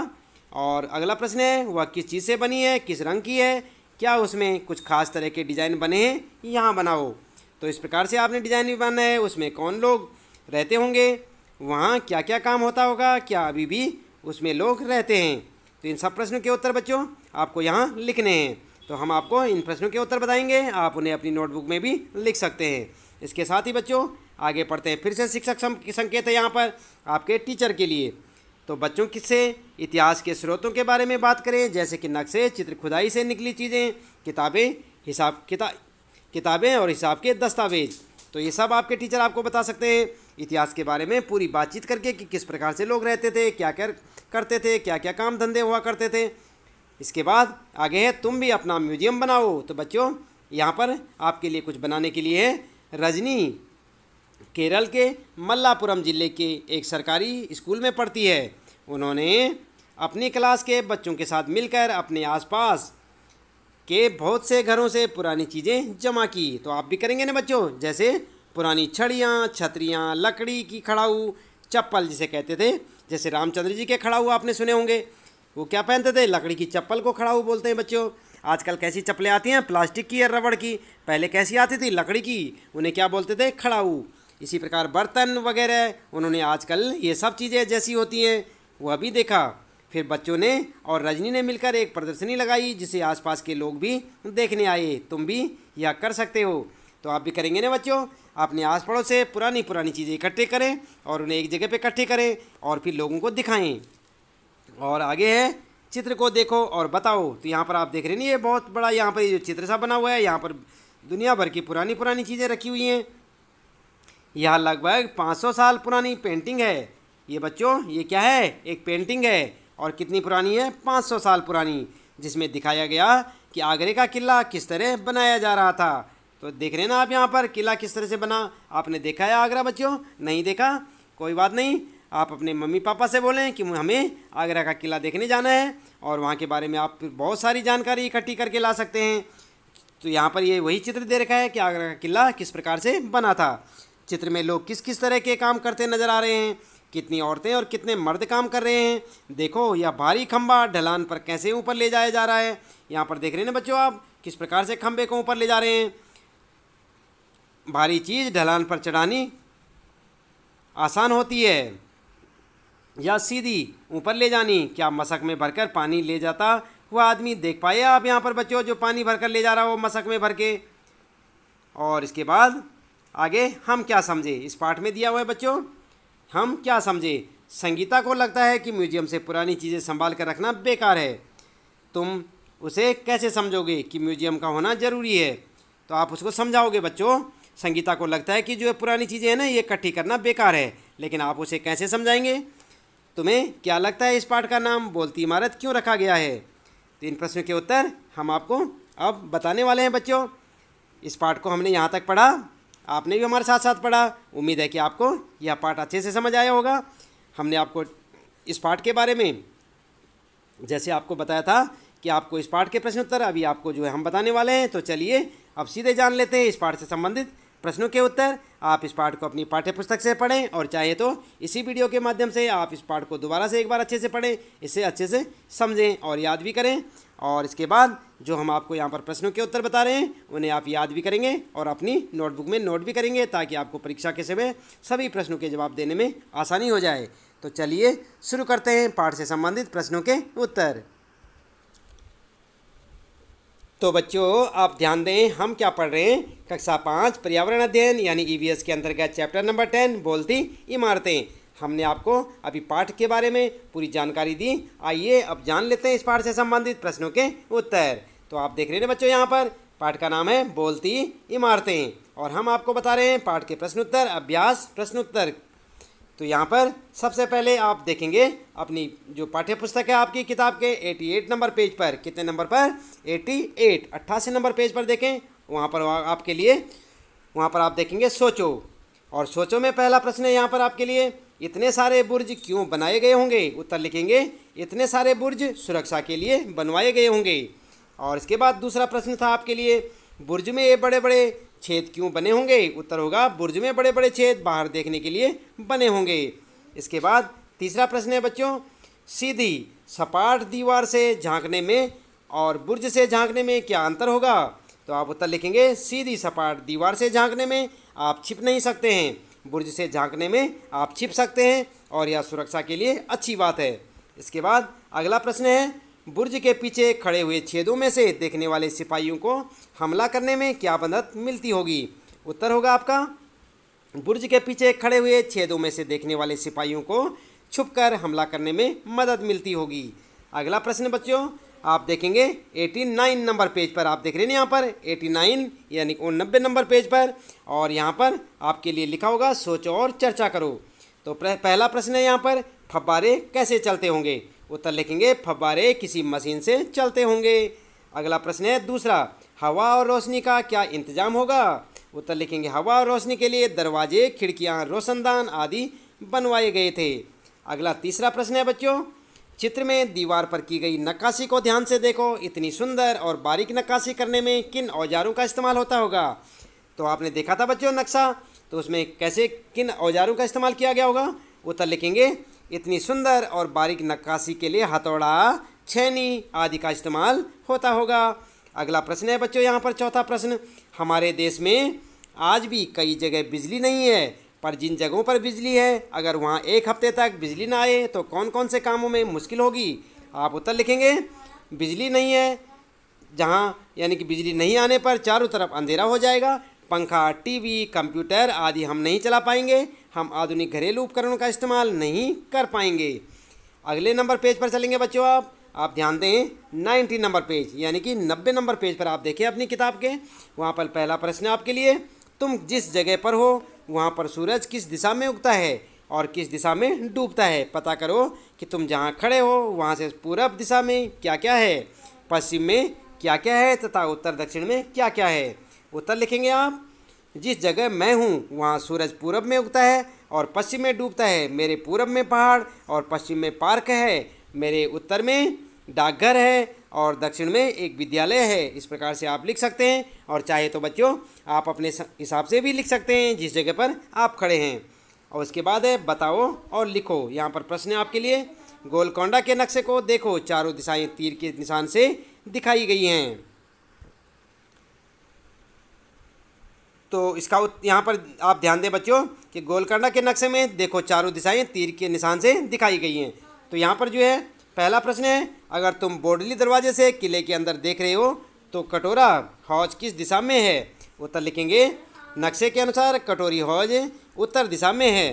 और अगला प्रश्न है वह किस चीज़ से बनी है किस रंग की है क्या उसमें कुछ खास तरह के डिज़ाइन बने हैं यहाँ बनाओ तो इस प्रकार से आपने डिज़ाइन भी बनाना है उसमें कौन लोग रहते होंगे वहाँ क्या क्या काम होता होगा क्या अभी भी उसमें लोग रहते हैं तो इन सब प्रश्नों के उत्तर बच्चों आपको यहाँ लिखने हैं तो हम आपको इन प्रश्नों के उत्तर बताएंगे आप उन्हें अपनी नोटबुक में भी लिख सकते हैं इसके साथ ही बच्चों आगे पढ़ते हैं फिर से शिक्षक संकेत है यहाँ पर आपके टीचर के लिए तो बच्चों किससे इतिहास के स्रोतों के बारे में बात करें जैसे कि नक्शे चित्र खुदाई से निकली चीज़ें किताबें हिसाब किता किताबें और हिसाब के दस्तावेज तो ये सब आपके टीचर आपको बता सकते हैं इतिहास के बारे में पूरी बातचीत करके कि किस प्रकार से लोग रहते थे क्या क्या करते थे क्या क्या काम धंधे हुआ करते थे इसके बाद आगे है तुम भी अपना म्यूजियम बनाओ तो बच्चों यहाँ पर आपके लिए कुछ बनाने के लिए है रजनी केरल के मल्लापुरम ज़िले के एक सरकारी स्कूल में पढ़ती है उन्होंने अपनी क्लास के बच्चों के साथ मिलकर अपने आसपास के बहुत से घरों से पुरानी चीज़ें जमा की तो आप भी करेंगे ना बच्चों जैसे पुरानी छड़ियाँ छतरियाँ लकड़ी की खड़ाऊ चप्पल जिसे कहते थे जैसे रामचंद्र जी के खड़ाऊ आपने सुने होंगे वो क्या पहनते थे लकड़ी की चप्पल को खड़ाऊ बोलते हैं बच्चों आजकल कैसी चप्पलें आती हैं प्लास्टिक की या रबड़ की पहले कैसी आती थी लकड़ी की उन्हें क्या बोलते थे खड़ाऊ इसी प्रकार बर्तन वगैरह उन्होंने आजकल ये सब चीज़ें जैसी होती हैं वह भी देखा फिर बच्चों ने और रजनी ने मिलकर एक प्रदर्शनी लगाई जिसे आसपास के लोग भी देखने आए तुम भी यह कर सकते हो तो आप भी करेंगे ना बच्चों अपने आस पड़ोस से पुरानी पुरानी चीज़ें इकट्ठे करें और उन्हें एक जगह पे इकट्ठे करें और फिर लोगों को दिखाएं और आगे है चित्र को देखो और बताओ तो यहाँ पर आप देख रहे नहीं ये बहुत बड़ा यहाँ पर ये जो चित्र सा बना हुआ है यहाँ पर दुनिया भर की पुरानी पुरानी चीज़ें रखी हुई हैं यह लगभग पाँच साल पुरानी पेंटिंग है ये बच्चों ये क्या है एक पेंटिंग है और कितनी पुरानी है पाँच साल पुरानी जिसमें दिखाया गया कि आगरे का किला किस तरह बनाया जा रहा था तो देख रहे हैं ना आप यहाँ पर किला किस तरह से बना आपने देखा है आगरा बच्चों नहीं देखा कोई बात नहीं आप अपने मम्मी पापा से बोलें कि हमें आगरा का किला देखने जाना है और वहाँ के बारे में आप बहुत सारी जानकारी इकट्ठी करके ला सकते हैं तो यहाँ पर ये वही चित्र दे रखा है कि आगरा का किला किस प्रकार से बना था चित्र में लोग किस किस तरह के काम करते नजर आ रहे हैं कितनी औरतें और कितने मर्द काम कर रहे हैं देखो यह भारी खंबा ढलान पर कैसे ऊपर ले जाया जा रहा है यहाँ पर देख रहे हैं ना बच्चों आप किस प्रकार से खंबे को ऊपर ले जा रहे हैं भारी चीज़ ढलान पर चढ़ानी आसान होती है या सीधी ऊपर ले जानी क्या मशक में भरकर पानी ले जाता हुआ आदमी देख पाए आप यहाँ पर बच्चों जो पानी भरकर ले जा रहा हो मशक में भर के और इसके बाद आगे हम क्या समझे इस पाठ में दिया हुआ है बच्चों हम क्या समझे संगीता को लगता है कि म्यूजियम से पुरानी चीज़ें संभाल कर रखना बेकार है तुम उसे कैसे समझोगे कि म्यूजियम का होना ज़रूरी है तो आप उसको समझाओगे बच्चों संगीता को लगता है कि जो पुरानी चीज़ें हैं ना ये इकट्ठी करना बेकार है लेकिन आप उसे कैसे समझाएंगे तुम्हें क्या लगता है इस पाठ का नाम बोलती इमारत क्यों रखा गया है तो इन प्रश्नों के उत्तर हम आपको अब बताने वाले हैं बच्चों इस पाठ को हमने यहाँ तक पढ़ा आपने भी हमारे साथ साथ पढ़ा उम्मीद है कि आपको यह पाठ अच्छे से समझ आया होगा हमने आपको इस पाठ के बारे में जैसे आपको बताया था कि आपको इस पाठ के प्रश्न उत्तर अभी आपको जो है हम बताने वाले हैं तो चलिए अब सीधे जान लेते हैं इस पाठ से संबंधित प्रश्नों के उत्तर आप इस पाठ को अपनी पाठ्य पुस्तक से पढ़ें और चाहे तो इसी वीडियो के माध्यम से आप इस पाठ को दोबारा से एक बार अच्छे से पढ़ें इसे अच्छे से समझें और याद भी करें और इसके बाद जो हम आपको यहाँ पर प्रश्नों के उत्तर बता रहे हैं उन्हें आप याद भी करेंगे और अपनी नोटबुक में नोट भी करेंगे ताकि आपको परीक्षा के समय सभी प्रश्नों के जवाब देने में आसानी हो जाए तो चलिए शुरू करते हैं पाठ से संबंधित प्रश्नों के उत्तर तो बच्चों आप ध्यान दें हम क्या पढ़ रहे हैं कक्षा पाँच पर्यावरण अध्ययन यानी ई e के अंतर्गत चैप्टर नंबर टेन बोलती इमारतें हमने आपको अभी पाठ के बारे में पूरी जानकारी दी आइए अब जान लेते हैं इस पाठ से संबंधित प्रश्नों के उत्तर तो आप देख रहे हैं बच्चों यहाँ पर पाठ का नाम है बोलती इमारतें और हम आपको बता रहे हैं पाठ के प्रश्नोत्तर अभ्यास प्रश्नोत्तर तो यहाँ पर सबसे पहले आप देखेंगे अपनी जो पाठ्य पुस्तक है आपकी किताब के 88 नंबर पेज पर कितने नंबर पर 88 अट्ठासी नंबर पेज पर देखें वहाँ पर आपके लिए वहाँ पर आप देखेंगे सोचो और सोचो में पहला प्रश्न है यहाँ पर आपके लिए इतने सारे बुर्ज क्यों बनाए गए होंगे उत्तर लिखेंगे इतने सारे बुर्ज सुरक्षा के लिए बनवाए गए होंगे और इसके बाद दूसरा प्रश्न था आपके लिए बुर्ज में ये बड़े बड़े छेद क्यों बने होंगे उत्तर होगा बुर्ज में बड़े बड़े छेद बाहर देखने के लिए बने होंगे इसके बाद तीसरा प्रश्न है बच्चों सीधी सपाट दीवार से झांकने में और बुर्ज से झांकने में क्या अंतर होगा तो आप उत्तर लिखेंगे सीधी सपाट दीवार से झांकने में आप छिप नहीं सकते हैं बुर्ज से झांकने में आप छिप सकते हैं और यह सुरक्षा के लिए अच्छी बात है इसके बाद अगला प्रश्न है बुर्ज के पीछे खड़े हुए छेदों में से देखने वाले सिपाहियों को हमला करने में क्या मदद मिलती होगी उत्तर होगा आपका बुर्ज के पीछे खड़े हुए छेदों में से देखने वाले सिपाहियों को छुपकर हमला करने में मदद मिलती होगी अगला प्रश्न बच्चों आप देखेंगे 89 नंबर पेज पर आप देख रहे हैं यहाँ पर 89 यानी नब्बे नंबर पेज पर और यहाँ पर आपके लिए लिखा होगा सोचो और चर्चा करो तो पहला प्रश्न है यहाँ पर फब्बारे कैसे चलते होंगे उत्तर लिखेंगे फव्वारे किसी मशीन से चलते होंगे अगला प्रश्न है दूसरा हवा और रोशनी का क्या इंतजाम होगा उत्तर लिखेंगे हवा और रोशनी के लिए दरवाजे खिड़कियाँ रोशनदान आदि बनवाए गए थे अगला तीसरा प्रश्न है बच्चों चित्र में दीवार पर की गई नक्काशी को ध्यान से देखो इतनी सुंदर और बारीक नक्काशी करने में किन औजारों का इस्तेमाल होता होगा तो आपने देखा था बच्चों नक्शा तो उसमें कैसे किन औजारों का इस्तेमाल किया गया होगा उत्तर लिखेंगे इतनी सुंदर और बारीक नक्काशी के लिए हथौड़ा छैनी आदि का इस्तेमाल होता होगा अगला प्रश्न है बच्चों यहाँ पर चौथा प्रश्न हमारे देश में आज भी कई जगह बिजली नहीं है पर जिन जगहों पर बिजली है अगर वहाँ एक हफ्ते तक बिजली ना आए तो कौन कौन से कामों में मुश्किल होगी आप उत्तर लिखेंगे बिजली नहीं है जहाँ यानी कि बिजली नहीं आने पर चारों तरफ अंधेरा हो जाएगा पंखा टीवी कंप्यूटर आदि हम नहीं चला पाएंगे हम आधुनिक घरेलू उपकरणों का इस्तेमाल नहीं कर पाएंगे अगले नंबर पेज पर चलेंगे बच्चों आप आप ध्यान दें नाइन्टी नंबर पेज यानी कि नब्बे नंबर पेज पर आप देखें अपनी किताब के वहाँ पर पहला प्रश्न आपके लिए तुम जिस जगह पर हो वहाँ पर सूरज किस दिशा में उगता है और किस दिशा में डूबता है पता करो कि तुम जहाँ खड़े हो वहाँ से पूरब दिशा में क्या क्या है पश्चिम में क्या क्या है तथा उत्तर दक्षिण में क्या क्या है उत्तर लिखेंगे आप जिस जगह मैं हूँ वहाँ सूरज पूरब में उगता है और पश्चिम में डूबता है मेरे पूरब में पहाड़ और पश्चिम में पार्क है मेरे उत्तर में डाकघर है और दक्षिण में एक विद्यालय है इस प्रकार से आप लिख सकते हैं और चाहे तो बच्चों आप अपने हिसाब से भी लिख सकते हैं जिस जगह पर आप खड़े हैं और उसके बाद है बताओ और लिखो यहाँ पर प्रश्न आपके लिए गोलकोंडा के नक्शे को देखो चारों दिशाएं तीर के निशान से दिखाई गई हैं तो इसका यहाँ पर आप ध्यान दें बच्चों कि गोलकंडा के नक्शे में देखो चारों दिशाएं तीर के निशान से दिखाई गई हैं तो यहाँ पर जो है पहला प्रश्न है अगर तुम बोर्डली दरवाजे से किले के अंदर देख रहे हो तो कटोरा हौज किस दिशा में है उत्तर लिखेंगे नक्शे के अनुसार कटोरी हौज उत्तर दिशा में है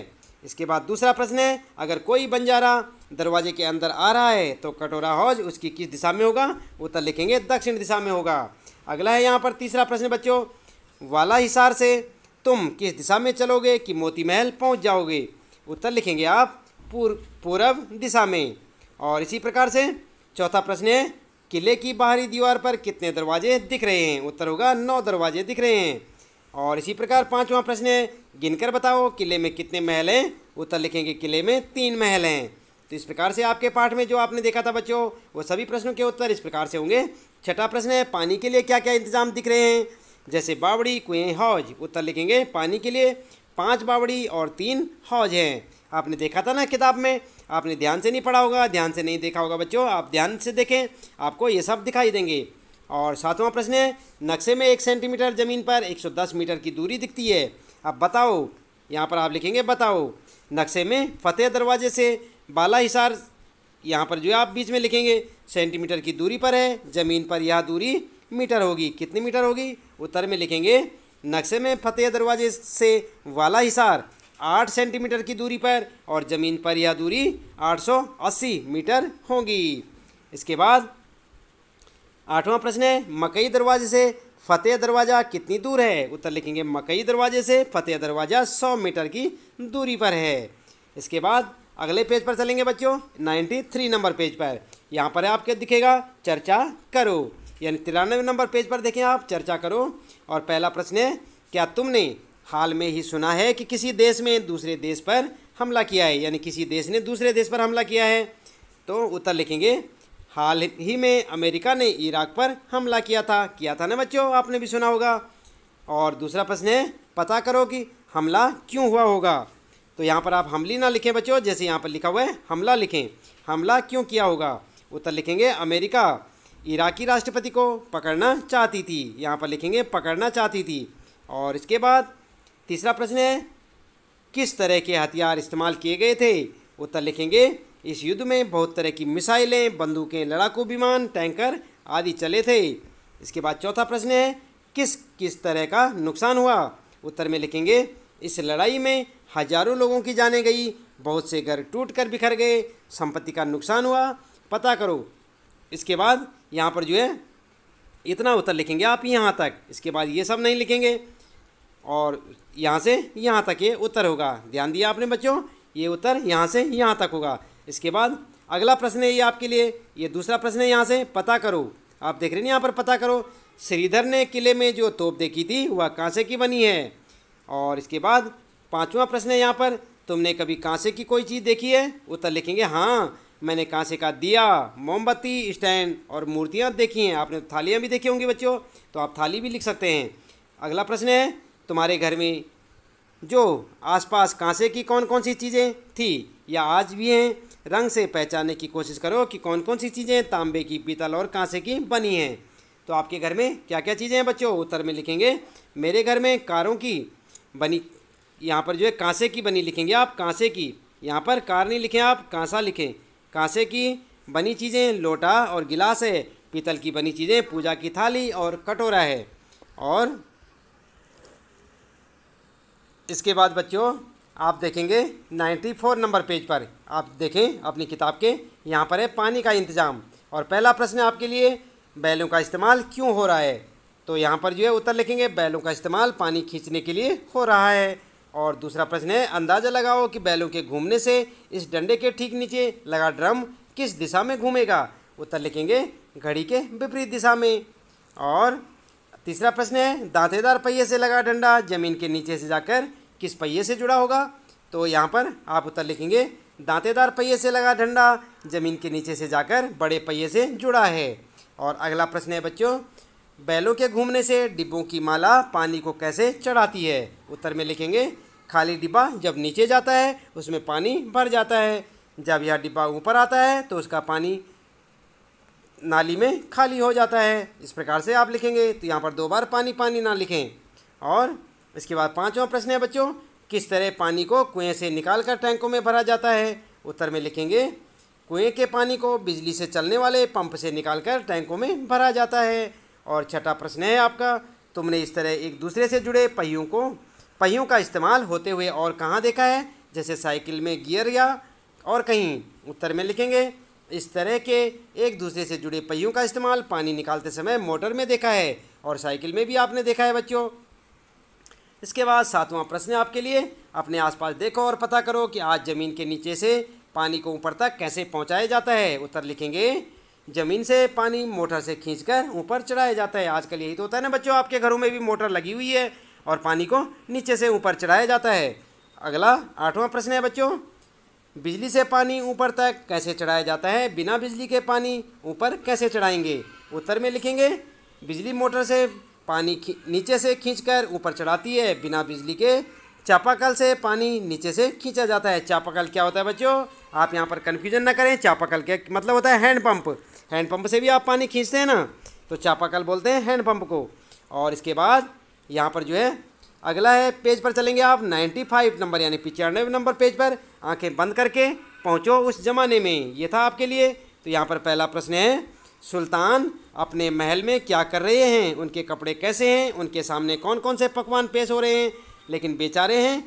इसके बाद दूसरा प्रश्न है अगर कोई बंजारा दरवाजे के अंदर आ रहा है तो कटोरा हौज उसकी किस दिशा में होगा उत्तर लिखेंगे दक्षिण दिशा में होगा अगला है यहाँ पर तीसरा प्रश्न बच्चों वाला हिसार से तुम किस दिशा में चलोगे कि मोती महल पहुंच जाओगे उत्तर लिखेंगे आप पूर्व पूर्व दिशा में और इसी प्रकार से चौथा प्रश्न है किले की बाहरी दीवार पर कितने दरवाजे दिख रहे हैं उत्तर होगा नौ दरवाजे दिख रहे हैं और इसी प्रकार पांचवा प्रश्न है गिनकर बताओ किले में कितने महल हैं उत्तर लिखेंगे किले में तीन महल हैं तो इस प्रकार से आपके पाठ में जो आपने देखा था बच्चों वो सभी प्रश्नों के उत्तर इस प्रकार से होंगे छठा प्रश्न है पानी के लिए क्या क्या इंतजाम दिख रहे हैं जैसे बावड़ी कुएँ हौज उत्तर लिखेंगे पानी के लिए पाँच बावड़ी और तीन हौज हैं आपने देखा था ना किताब में आपने ध्यान से नहीं पढ़ा होगा ध्यान से नहीं देखा होगा बच्चों आप ध्यान से देखें आपको ये सब दिखाई देंगे और सातवां प्रश्न है नक्शे में एक सेंटीमीटर ज़मीन पर दस मीटर की दूरी दिखती है अब बताओ यहाँ पर आप लिखेंगे बताओ नक्शे में फतेह दरवाजे से बाला हिसार यहाँ पर जो है आप बीच में लिखेंगे सेंटीमीटर की दूरी पर है ज़मीन पर यह दूरी मीटर होगी कितनी मीटर होगी उत्तर में लिखेंगे नक्शे में फतेह दरवाजे से वाला हिसार आठ सेंटीमीटर की दूरी पर और ज़मीन पर यह दूरी 880 मीटर होगी इसके बाद आठवां प्रश्न है मकई दरवाजे से फतेह दरवाज़ा कितनी दूर है उत्तर लिखेंगे मकई दरवाजे से फतेह दरवाज़ा 100 मीटर की दूरी पर है इसके बाद अगले पेज पर चलेंगे बच्चों 93 नंबर पेज पर यहाँ पर आपके दिखेगा चर्चा करो यानी तिरानवे नंबर पेज पर देखें आप चर्चा करो और पहला प्रश्न है क्या तुमने हाल में ही सुना है कि किसी देश में दूसरे देश पर हमला किया है यानी किसी देश ने दूसरे देश पर हमला किया है तो उत्तर लिखेंगे हाल ही में अमेरिका ने इराक पर हमला किया था किया था ना बच्चों आपने भी सुना होगा और दूसरा प्रश्न है पता करो कि हमला क्यों हुआ होगा तो यहाँ पर आप हमली ना लिखें बच्चों जैसे यहाँ पर लिखा हुआ है हमला लिखें हमला क्यों किया होगा उत्तर लिखेंगे अमेरिका इराकी राष्ट्रपति को पकड़ना चाहती थी यहाँ पर लिखेंगे पकड़ना चाहती थी और इसके बाद तीसरा प्रश्न है किस तरह के हथियार इस्तेमाल किए गए थे उत्तर लिखेंगे इस युद्ध में बहुत तरह की मिसाइलें बंदूकें लड़ाकू विमान टैंकर आदि चले थे इसके बाद चौथा प्रश्न है किस किस तरह का नुकसान हुआ उत्तर में लिखेंगे इस लड़ाई में हजारों लोगों की जाने गई बहुत से घर टूट कर बिखर गए संपत्ति का नुकसान हुआ पता करो इसके बाद यहाँ पर जो है इतना उत्तर लिखेंगे आप यहाँ तक इसके बाद ये सब नहीं लिखेंगे और यहाँ से यहाँ तक ये उत्तर होगा ध्यान दिया आपने बच्चों ये उत्तर यहाँ से यहाँ तक होगा इसके बाद अगला प्रश्न है ये आपके लिए ये दूसरा प्रश्न है यहाँ से पता करो आप देख रहे हैं यहाँ पर पता करो श्रीधर ने किले में जो तोप देखी थी वह कांसे की बनी है और इसके बाद पाँचवा प्रश्न है यहाँ पर तुमने कभी कांसे की कोई चीज़ देखी है उत्तर लिखेंगे हाँ मैंने कांसे का दिया मोमबत्ती स्टैंड और मूर्तियाँ देखी हैं आपने तो थालियाँ भी देखी होंगी बच्चों तो आप थाली भी लिख सकते हैं अगला प्रश्न है तुम्हारे घर में जो आसपास कांसे की कौन कौन सी चीज़ें थी या आज भी हैं रंग से पहचानने की कोशिश करो कि कौन कौन सी चीज़ें तांबे की पीतल और कांसे की बनी हैं तो आपके घर में क्या क्या चीज़ें हैं बच्चों उत्तर में लिखेंगे मेरे घर में कारों की बनी यहाँ पर जो है कांसे की बनी लिखेंगे आप कांसे की यहाँ पर कार नहीं लिखें आप कांसा लिखें कांसे की बनी चीज़ें लोटा और गिलास है पीतल की बनी चीज़ें पूजा की थाली और कटोरा है और इसके बाद बच्चों आप देखेंगे 94 नंबर पेज पर आप देखें अपनी किताब के यहाँ पर है पानी का इंतज़ाम और पहला प्रश्न आपके लिए बैलों का इस्तेमाल क्यों हो रहा है तो यहाँ पर जो है उत्तर लिखेंगे बैलों का इस्तेमाल पानी खींचने के लिए हो रहा है और दूसरा प्रश्न है अंदाज़ा लगाओ कि बैलों के घूमने से इस डंडे के ठीक नीचे लगा ड्रम किस दिशा में घूमेगा उत्तर लिखेंगे घड़ी के विपरीत दिशा में और तीसरा प्रश्न है दांतेदार पहिए से लगा डंडा जमीन के नीचे से जाकर किस पहिए से जुड़ा होगा तो यहाँ पर आप उत्तर लिखेंगे दांतेदार पहिए से लगा डंडा जमीन के नीचे से जाकर बड़े पहिए से जुड़ा है और अगला प्रश्न है बच्चों बैलों के घूमने से डिब्बों की माला पानी को कैसे चढ़ाती है उत्तर में लिखेंगे खाली डिब्बा जब नीचे जाता है उसमें पानी भर जाता है जब यह डिब्बा ऊपर आता है तो उसका पानी नाली में खाली हो जाता है इस प्रकार से आप लिखेंगे तो यहाँ पर दो बार पानी पानी ना लिखें और इसके बाद पाँचवा प्रश्न है बच्चों किस तरह पानी को कुएं से निकाल कर टैंकों में भरा जाता है उत्तर में लिखेंगे कुएं के पानी को बिजली से चलने वाले पंप से निकाल कर टैंकों में भरा जाता है और छठा प्रश्न है आपका तुमने इस तरह एक दूसरे से जुड़े पहियों को पहियों का इस्तेमाल होते हुए और कहाँ देखा है जैसे साइकिल में गियर या और कहीं उत्तर में लिखेंगे इस तरह के एक दूसरे से जुड़े पहियों का इस्तेमाल पानी निकालते समय मोटर में देखा है और साइकिल में भी आपने देखा है बच्चों इसके बाद सातवां प्रश्न आपके लिए अपने आसपास देखो और पता करो कि आज ज़मीन के नीचे से पानी को ऊपर तक कैसे पहुंचाया जाता है उत्तर लिखेंगे ज़मीन से पानी मोटर से खींचकर ऊपर चढ़ाया जाता है आजकल यही तो होता है ना बच्चों आपके घरों में भी मोटर लगी हुई है और पानी को नीचे से ऊपर चढ़ाया जाता है अगला आठवां प्रश्न है बच्चों बिजली से पानी ऊपर तक कैसे चढ़ाया जाता है बिना बिजली के पानी ऊपर कैसे चढ़ाएंगे उत्तर में लिखेंगे बिजली मोटर से पानी नीचे से खींच ऊपर चढ़ाती है बिना बिजली के चापाकल से पानी नीचे से खींचा जाता है चापाकल क्या होता है बच्चों आप यहाँ पर कन्फ्यूजन ना करें चापाकल के मतलब होता है हैंडपम्प हैंडपम्प से भी आप पानी खींचते हैं ना तो चापाकल बोलते हैं हैंडपम्प को और इसके बाद यहाँ पर जो है अगला है पेज पर चलेंगे आप 95 नंबर यानी पिचानवे नंबर पेज पर आंखें बंद करके पहुँचो उस ज़माने में ये था आपके लिए तो यहाँ पर पहला प्रश्न है सुल्तान अपने महल में क्या कर रहे हैं उनके कपड़े कैसे हैं उनके सामने कौन कौन से पकवान पेश हो रहे हैं लेकिन बेचारे हैं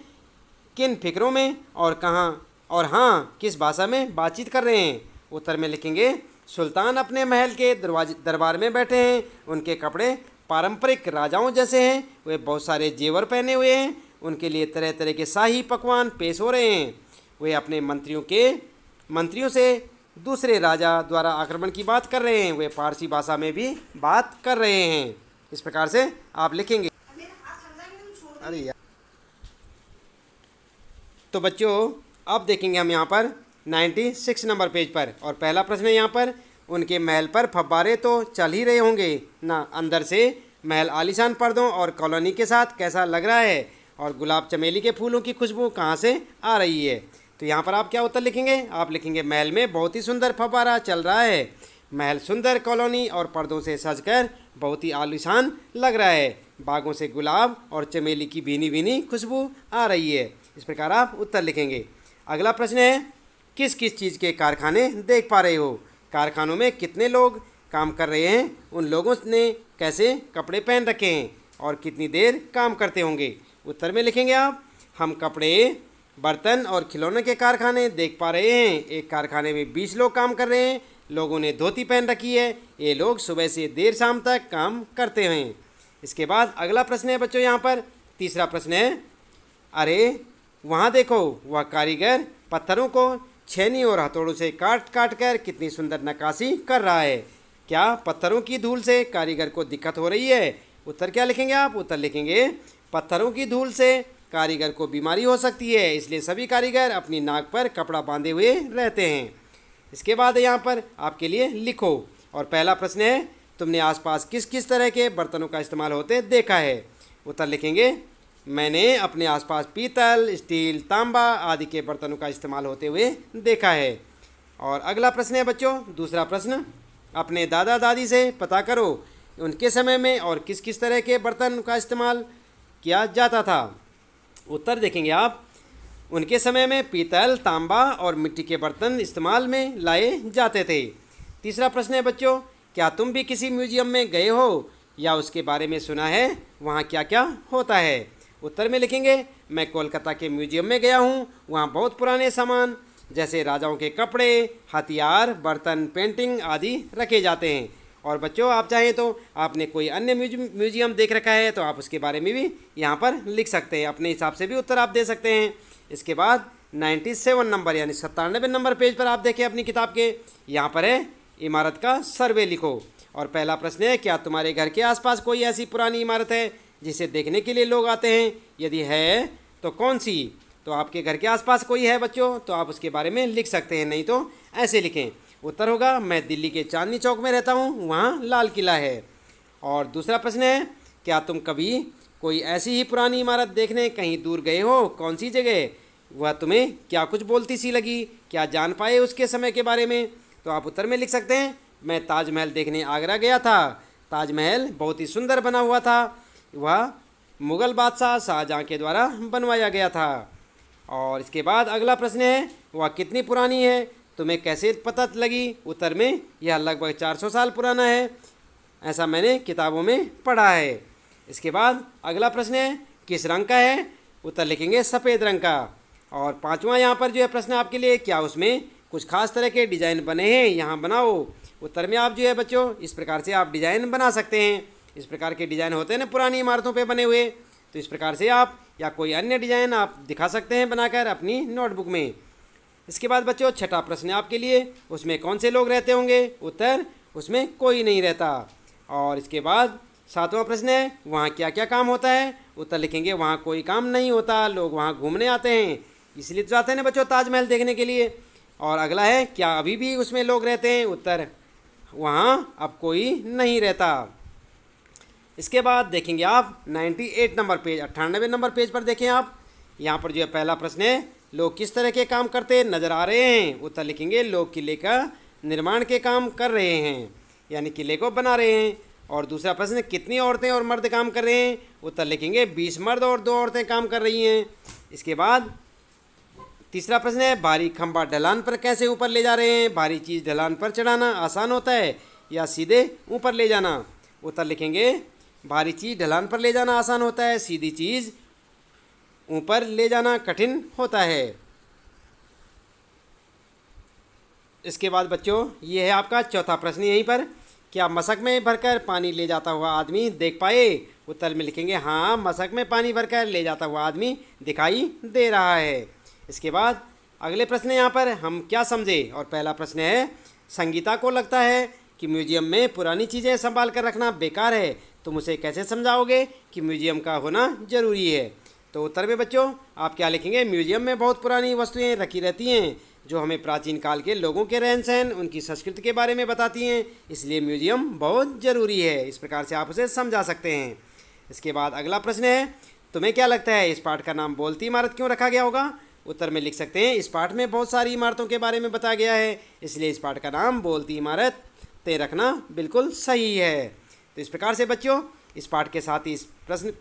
किन फिक्रों में और कहाँ और हाँ किस भाषा में बातचीत कर रहे हैं उत्तर में लिखेंगे सुल्तान अपने महल के दरवाजे दरबार में बैठे हैं उनके कपड़े पारंपरिक राजाओं जैसे हैं वे बहुत सारे जेवर पहने हुए हैं उनके लिए तरह तरह के शाही पकवान पेश हो रहे हैं वे अपने मंत्रियों के मंत्रियों से दूसरे राजा द्वारा आक्रमण की बात कर रहे हैं वे फारसी भाषा में भी बात कर रहे हैं इस प्रकार से आप लिखेंगे अरे यार तो बच्चों अब देखेंगे हम यहाँ पर नाइन्टी सिक्स नंबर पेज पर और पहला प्रश्न है यहाँ पर उनके महल पर फब्बारे तो चल ही रहे होंगे ना अंदर से महल आलिशान पर्दों और कॉलोनी के साथ कैसा लग रहा है और गुलाब चमेली के फूलों की खुशबू कहाँ से आ रही है तो यहाँ पर आप क्या उत्तर लिखेंगे आप लिखेंगे महल में बहुत ही सुंदर फब्बारा चल रहा है महल सुंदर कॉलोनी और पर्दों से सजकर बहुत ही आलिशान लग रहा है बागों से गुलाब और चमेली की भीनी भीनी खुशबू आ रही है इस प्रकार आप उत्तर लिखेंगे अगला प्रश्न है किस किस चीज़ के कारखाने देख पा रहे हो कारखानों में कितने लोग काम कर रहे हैं उन लोगों ने कैसे कपड़े पहन रखे हैं और कितनी देर काम करते होंगे उत्तर में लिखेंगे आप हम कपड़े बर्तन और खिलौने के कारखाने देख पा रहे हैं एक कारखाने में बीस लोग काम कर रहे हैं लोगों ने धोती पहन रखी है ये लोग सुबह से देर शाम तक काम करते हैं इसके बाद अगला प्रश्न है बच्चों यहाँ पर तीसरा प्रश्न है अरे वहाँ देखो वह कारीगर पत्थरों को छेनी और हथौड़ों से काट काट कर कितनी सुंदर नकाशी कर रहा है क्या पत्थरों की धूल से कारीगर को दिक्कत हो रही है उत्तर क्या लिखेंगे आप उत्तर लिखेंगे पत्थरों की धूल से कारीगर को बीमारी हो सकती है इसलिए सभी कारीगर अपनी नाक पर कपड़ा बांधे हुए रहते हैं इसके बाद यहाँ पर आपके लिए लिखो और पहला प्रश्न है तुमने आसपास किस किस तरह के बर्तनों का इस्तेमाल होते देखा है उत्तर लिखेंगे मैंने अपने आसपास पीतल स्टील तांबा आदि के बर्तनों का इस्तेमाल होते हुए देखा है और अगला प्रश्न है बच्चों दूसरा प्रश्न अपने दादा दादी से पता करो उनके समय में और किस किस तरह के बर्तन का इस्तेमाल किया जाता था उत्तर देखेंगे आप उनके समय में पीतल तांबा और मिट्टी के बर्तन इस्तेमाल में लाए जाते थे तीसरा प्रश्न है बच्चों क्या तुम भी किसी म्यूजियम में गए हो या उसके बारे में सुना है वहाँ क्या क्या होता है उत्तर में लिखेंगे मैं कोलकाता के म्यूजियम में गया हूँ वहाँ बहुत पुराने सामान जैसे राजाओं के कपड़े हथियार बर्तन पेंटिंग आदि रखे जाते हैं और बच्चों आप चाहें तो आपने कोई अन्य म्यूजियम देख रखा है तो आप उसके बारे में भी यहाँ पर लिख सकते हैं अपने हिसाब से भी उत्तर आप दे सकते हैं इसके बाद नाइन्टी सेवन नंबर यानी सत्तानबे नंबर पेज पर आप देखें अपनी किताब के यहाँ पर है इमारत का सर्वे लिखो और पहला प्रश्न है क्या तुम्हारे घर के आसपास कोई ऐसी पुरानी इमारत है जिसे देखने के लिए लोग आते हैं यदि है तो कौन सी तो आपके घर के आसपास कोई है बच्चों तो आप उसके बारे में लिख सकते हैं नहीं तो ऐसे लिखें उत्तर होगा मैं दिल्ली के चांदनी चौक में रहता हूँ वहाँ लाल किला है और दूसरा प्रश्न है क्या तुम कभी कोई ऐसी ही पुरानी इमारत देखने कहीं दूर गए हो कौन सी जगह वह तुम्हें क्या कुछ बोलती सी लगी क्या जान पाए उसके समय के बारे में तो आप उत्तर में लिख सकते हैं मैं ताजमहल देखने आगरा गया था ताजमहल बहुत ही सुंदर बना हुआ था वह मुग़ल बादशाह शाहजहाँ के द्वारा बनवाया गया था और इसके बाद अगला प्रश्न है वह कितनी पुरानी है तुम्हें कैसे पता लगी उत्तर में यह लगभग 400 साल पुराना है ऐसा मैंने किताबों में पढ़ा है इसके बाद अगला प्रश्न है किस रंग का है उत्तर लिखेंगे सफ़ेद रंग का और पाँचवा यहाँ पर जो है प्रश्न आपके लिए क्या उसमें कुछ खास तरह के डिज़ाइन बने हैं यहाँ बनाओ उत्तर में आप जो है बच्चों इस प्रकार से आप डिज़ाइन बना सकते हैं इस प्रकार के डिज़ाइन होते हैं ना पुरानी इमारतों पे बने हुए तो इस प्रकार से आप या कोई अन्य डिज़ाइन आप दिखा सकते हैं बनाकर अपनी नोटबुक में इसके बाद बच्चों छठा प्रश्न आपके लिए उसमें कौन से लोग रहते होंगे उत्तर उसमें कोई नहीं रहता और इसके बाद सातवां प्रश्न है वहाँ क्या क्या काम होता है उत्तर लिखेंगे वहाँ कोई काम नहीं होता लोग वहाँ घूमने आते हैं इसलिए तो जाते हैं ना बच्चों ताजमहल देखने के लिए और अगला है क्या अभी भी उसमें लोग रहते हैं उत्तर वहाँ अब कोई नहीं रहता इसके बाद देखेंगे आप 98 नंबर पेज अट्ठानबे नंबर पेज पर देखें आप यहाँ पर जो है पहला प्रश्न है लोग किस तरह के काम करते नजर आ रहे हैं उत्तर लिखेंगे लोग किले का निर्माण के काम कर रहे हैं यानी किले को बना रहे हैं और दूसरा प्रश्न कितनी औरतें और मर्द काम कर रहे हैं उत्तर लिखेंगे बीस मर्द और दो औरतें काम कर रही हैं इसके बाद तीसरा प्रश्न है भारी खंबा ढलान पर कैसे ऊपर ले जा रहे हैं भारी चीज़ ढलान पर चढ़ाना आसान होता है या सीधे ऊपर ले जाना उत्तर लिखेंगे भारी चीज़ ढलान पर ले जाना आसान होता है सीधी चीज़ ऊपर ले जाना कठिन होता है इसके बाद बच्चों ये है आपका चौथा प्रश्न यहीं पर क्या मशक में भरकर पानी ले जाता हुआ आदमी देख पाए उत्तर में लिखेंगे हाँ मशक में पानी भरकर ले जाता हुआ आदमी दिखाई दे रहा है इसके बाद अगले प्रश्न यहाँ पर हम क्या समझे और पहला प्रश्न है संगीता को लगता है कि म्यूजियम में पुरानी चीज़ें संभाल कर रखना बेकार है तुम उसे कैसे समझाओगे कि म्यूजियम का होना ज़रूरी है तो उत्तर में बच्चों आप क्या लिखेंगे म्यूजियम में बहुत पुरानी वस्तुएं रखी रहती हैं जो हमें प्राचीन काल के लोगों के रहन सहन उनकी संस्कृति के बारे में बताती हैं इसलिए म्यूजियम बहुत ज़रूरी है इस प्रकार से आप उसे समझा सकते हैं इसके बाद अगला प्रश्न है तुम्हें क्या लगता है इस पाठ का नाम बोलती इमारत क्यों रखा गया होगा उत्तर में लिख सकते हैं इस पाठ में बहुत सारी इमारतों के बारे में बताया गया है इसलिए इस पाठ का नाम बोलती इमारत तय रखना बिल्कुल सही है तो इस प्रकार से बच्चों इस पाठ के साथ ही इस प्रश्न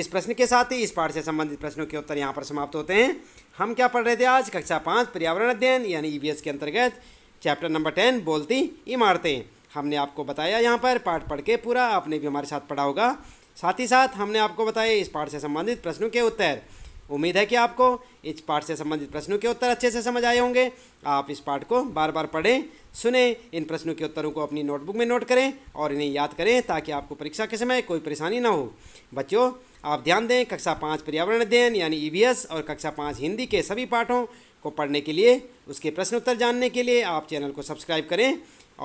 इस प्रश्न के साथ ही इस पाठ से संबंधित प्रश्नों के उत्तर यहाँ पर समाप्त होते हैं हम क्या पढ़ रहे थे आज कक्षा पाँच पर्यावरण अध्ययन यानी ई e के अंतर्गत चैप्टर नंबर टेन बोलती इमारतें हमने आपको बताया यहाँ पर पाठ पढ़ के पूरा आपने भी हमारे साथ पढ़ा होगा साथ ही साथ हमने आपको बताया इस पाठ से संबंधित प्रश्नों के उत्तर उम्मीद है कि आपको इस पाठ से संबंधित प्रश्नों के उत्तर अच्छे से समझ आए होंगे आप इस पाठ को बार बार पढ़ें सुने इन प्रश्नों के उत्तरों को अपनी नोटबुक में नोट करें और इन्हें याद करें ताकि आपको परीक्षा के समय कोई परेशानी ना हो बच्चों आप ध्यान दें कक्षा पाँच पर्यावरण अध्ययन यानी ई e और कक्षा पाँच हिंदी के सभी पाठों को पढ़ने के लिए उसके प्रश्न उत्तर जानने के लिए आप चैनल को सब्सक्राइब करें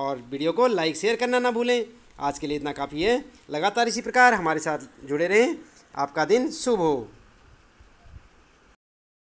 और वीडियो को लाइक शेयर करना ना भूलें आज के लिए इतना काफ़ी है लगातार इसी प्रकार हमारे साथ जुड़े रहें आपका दिन शुभ हो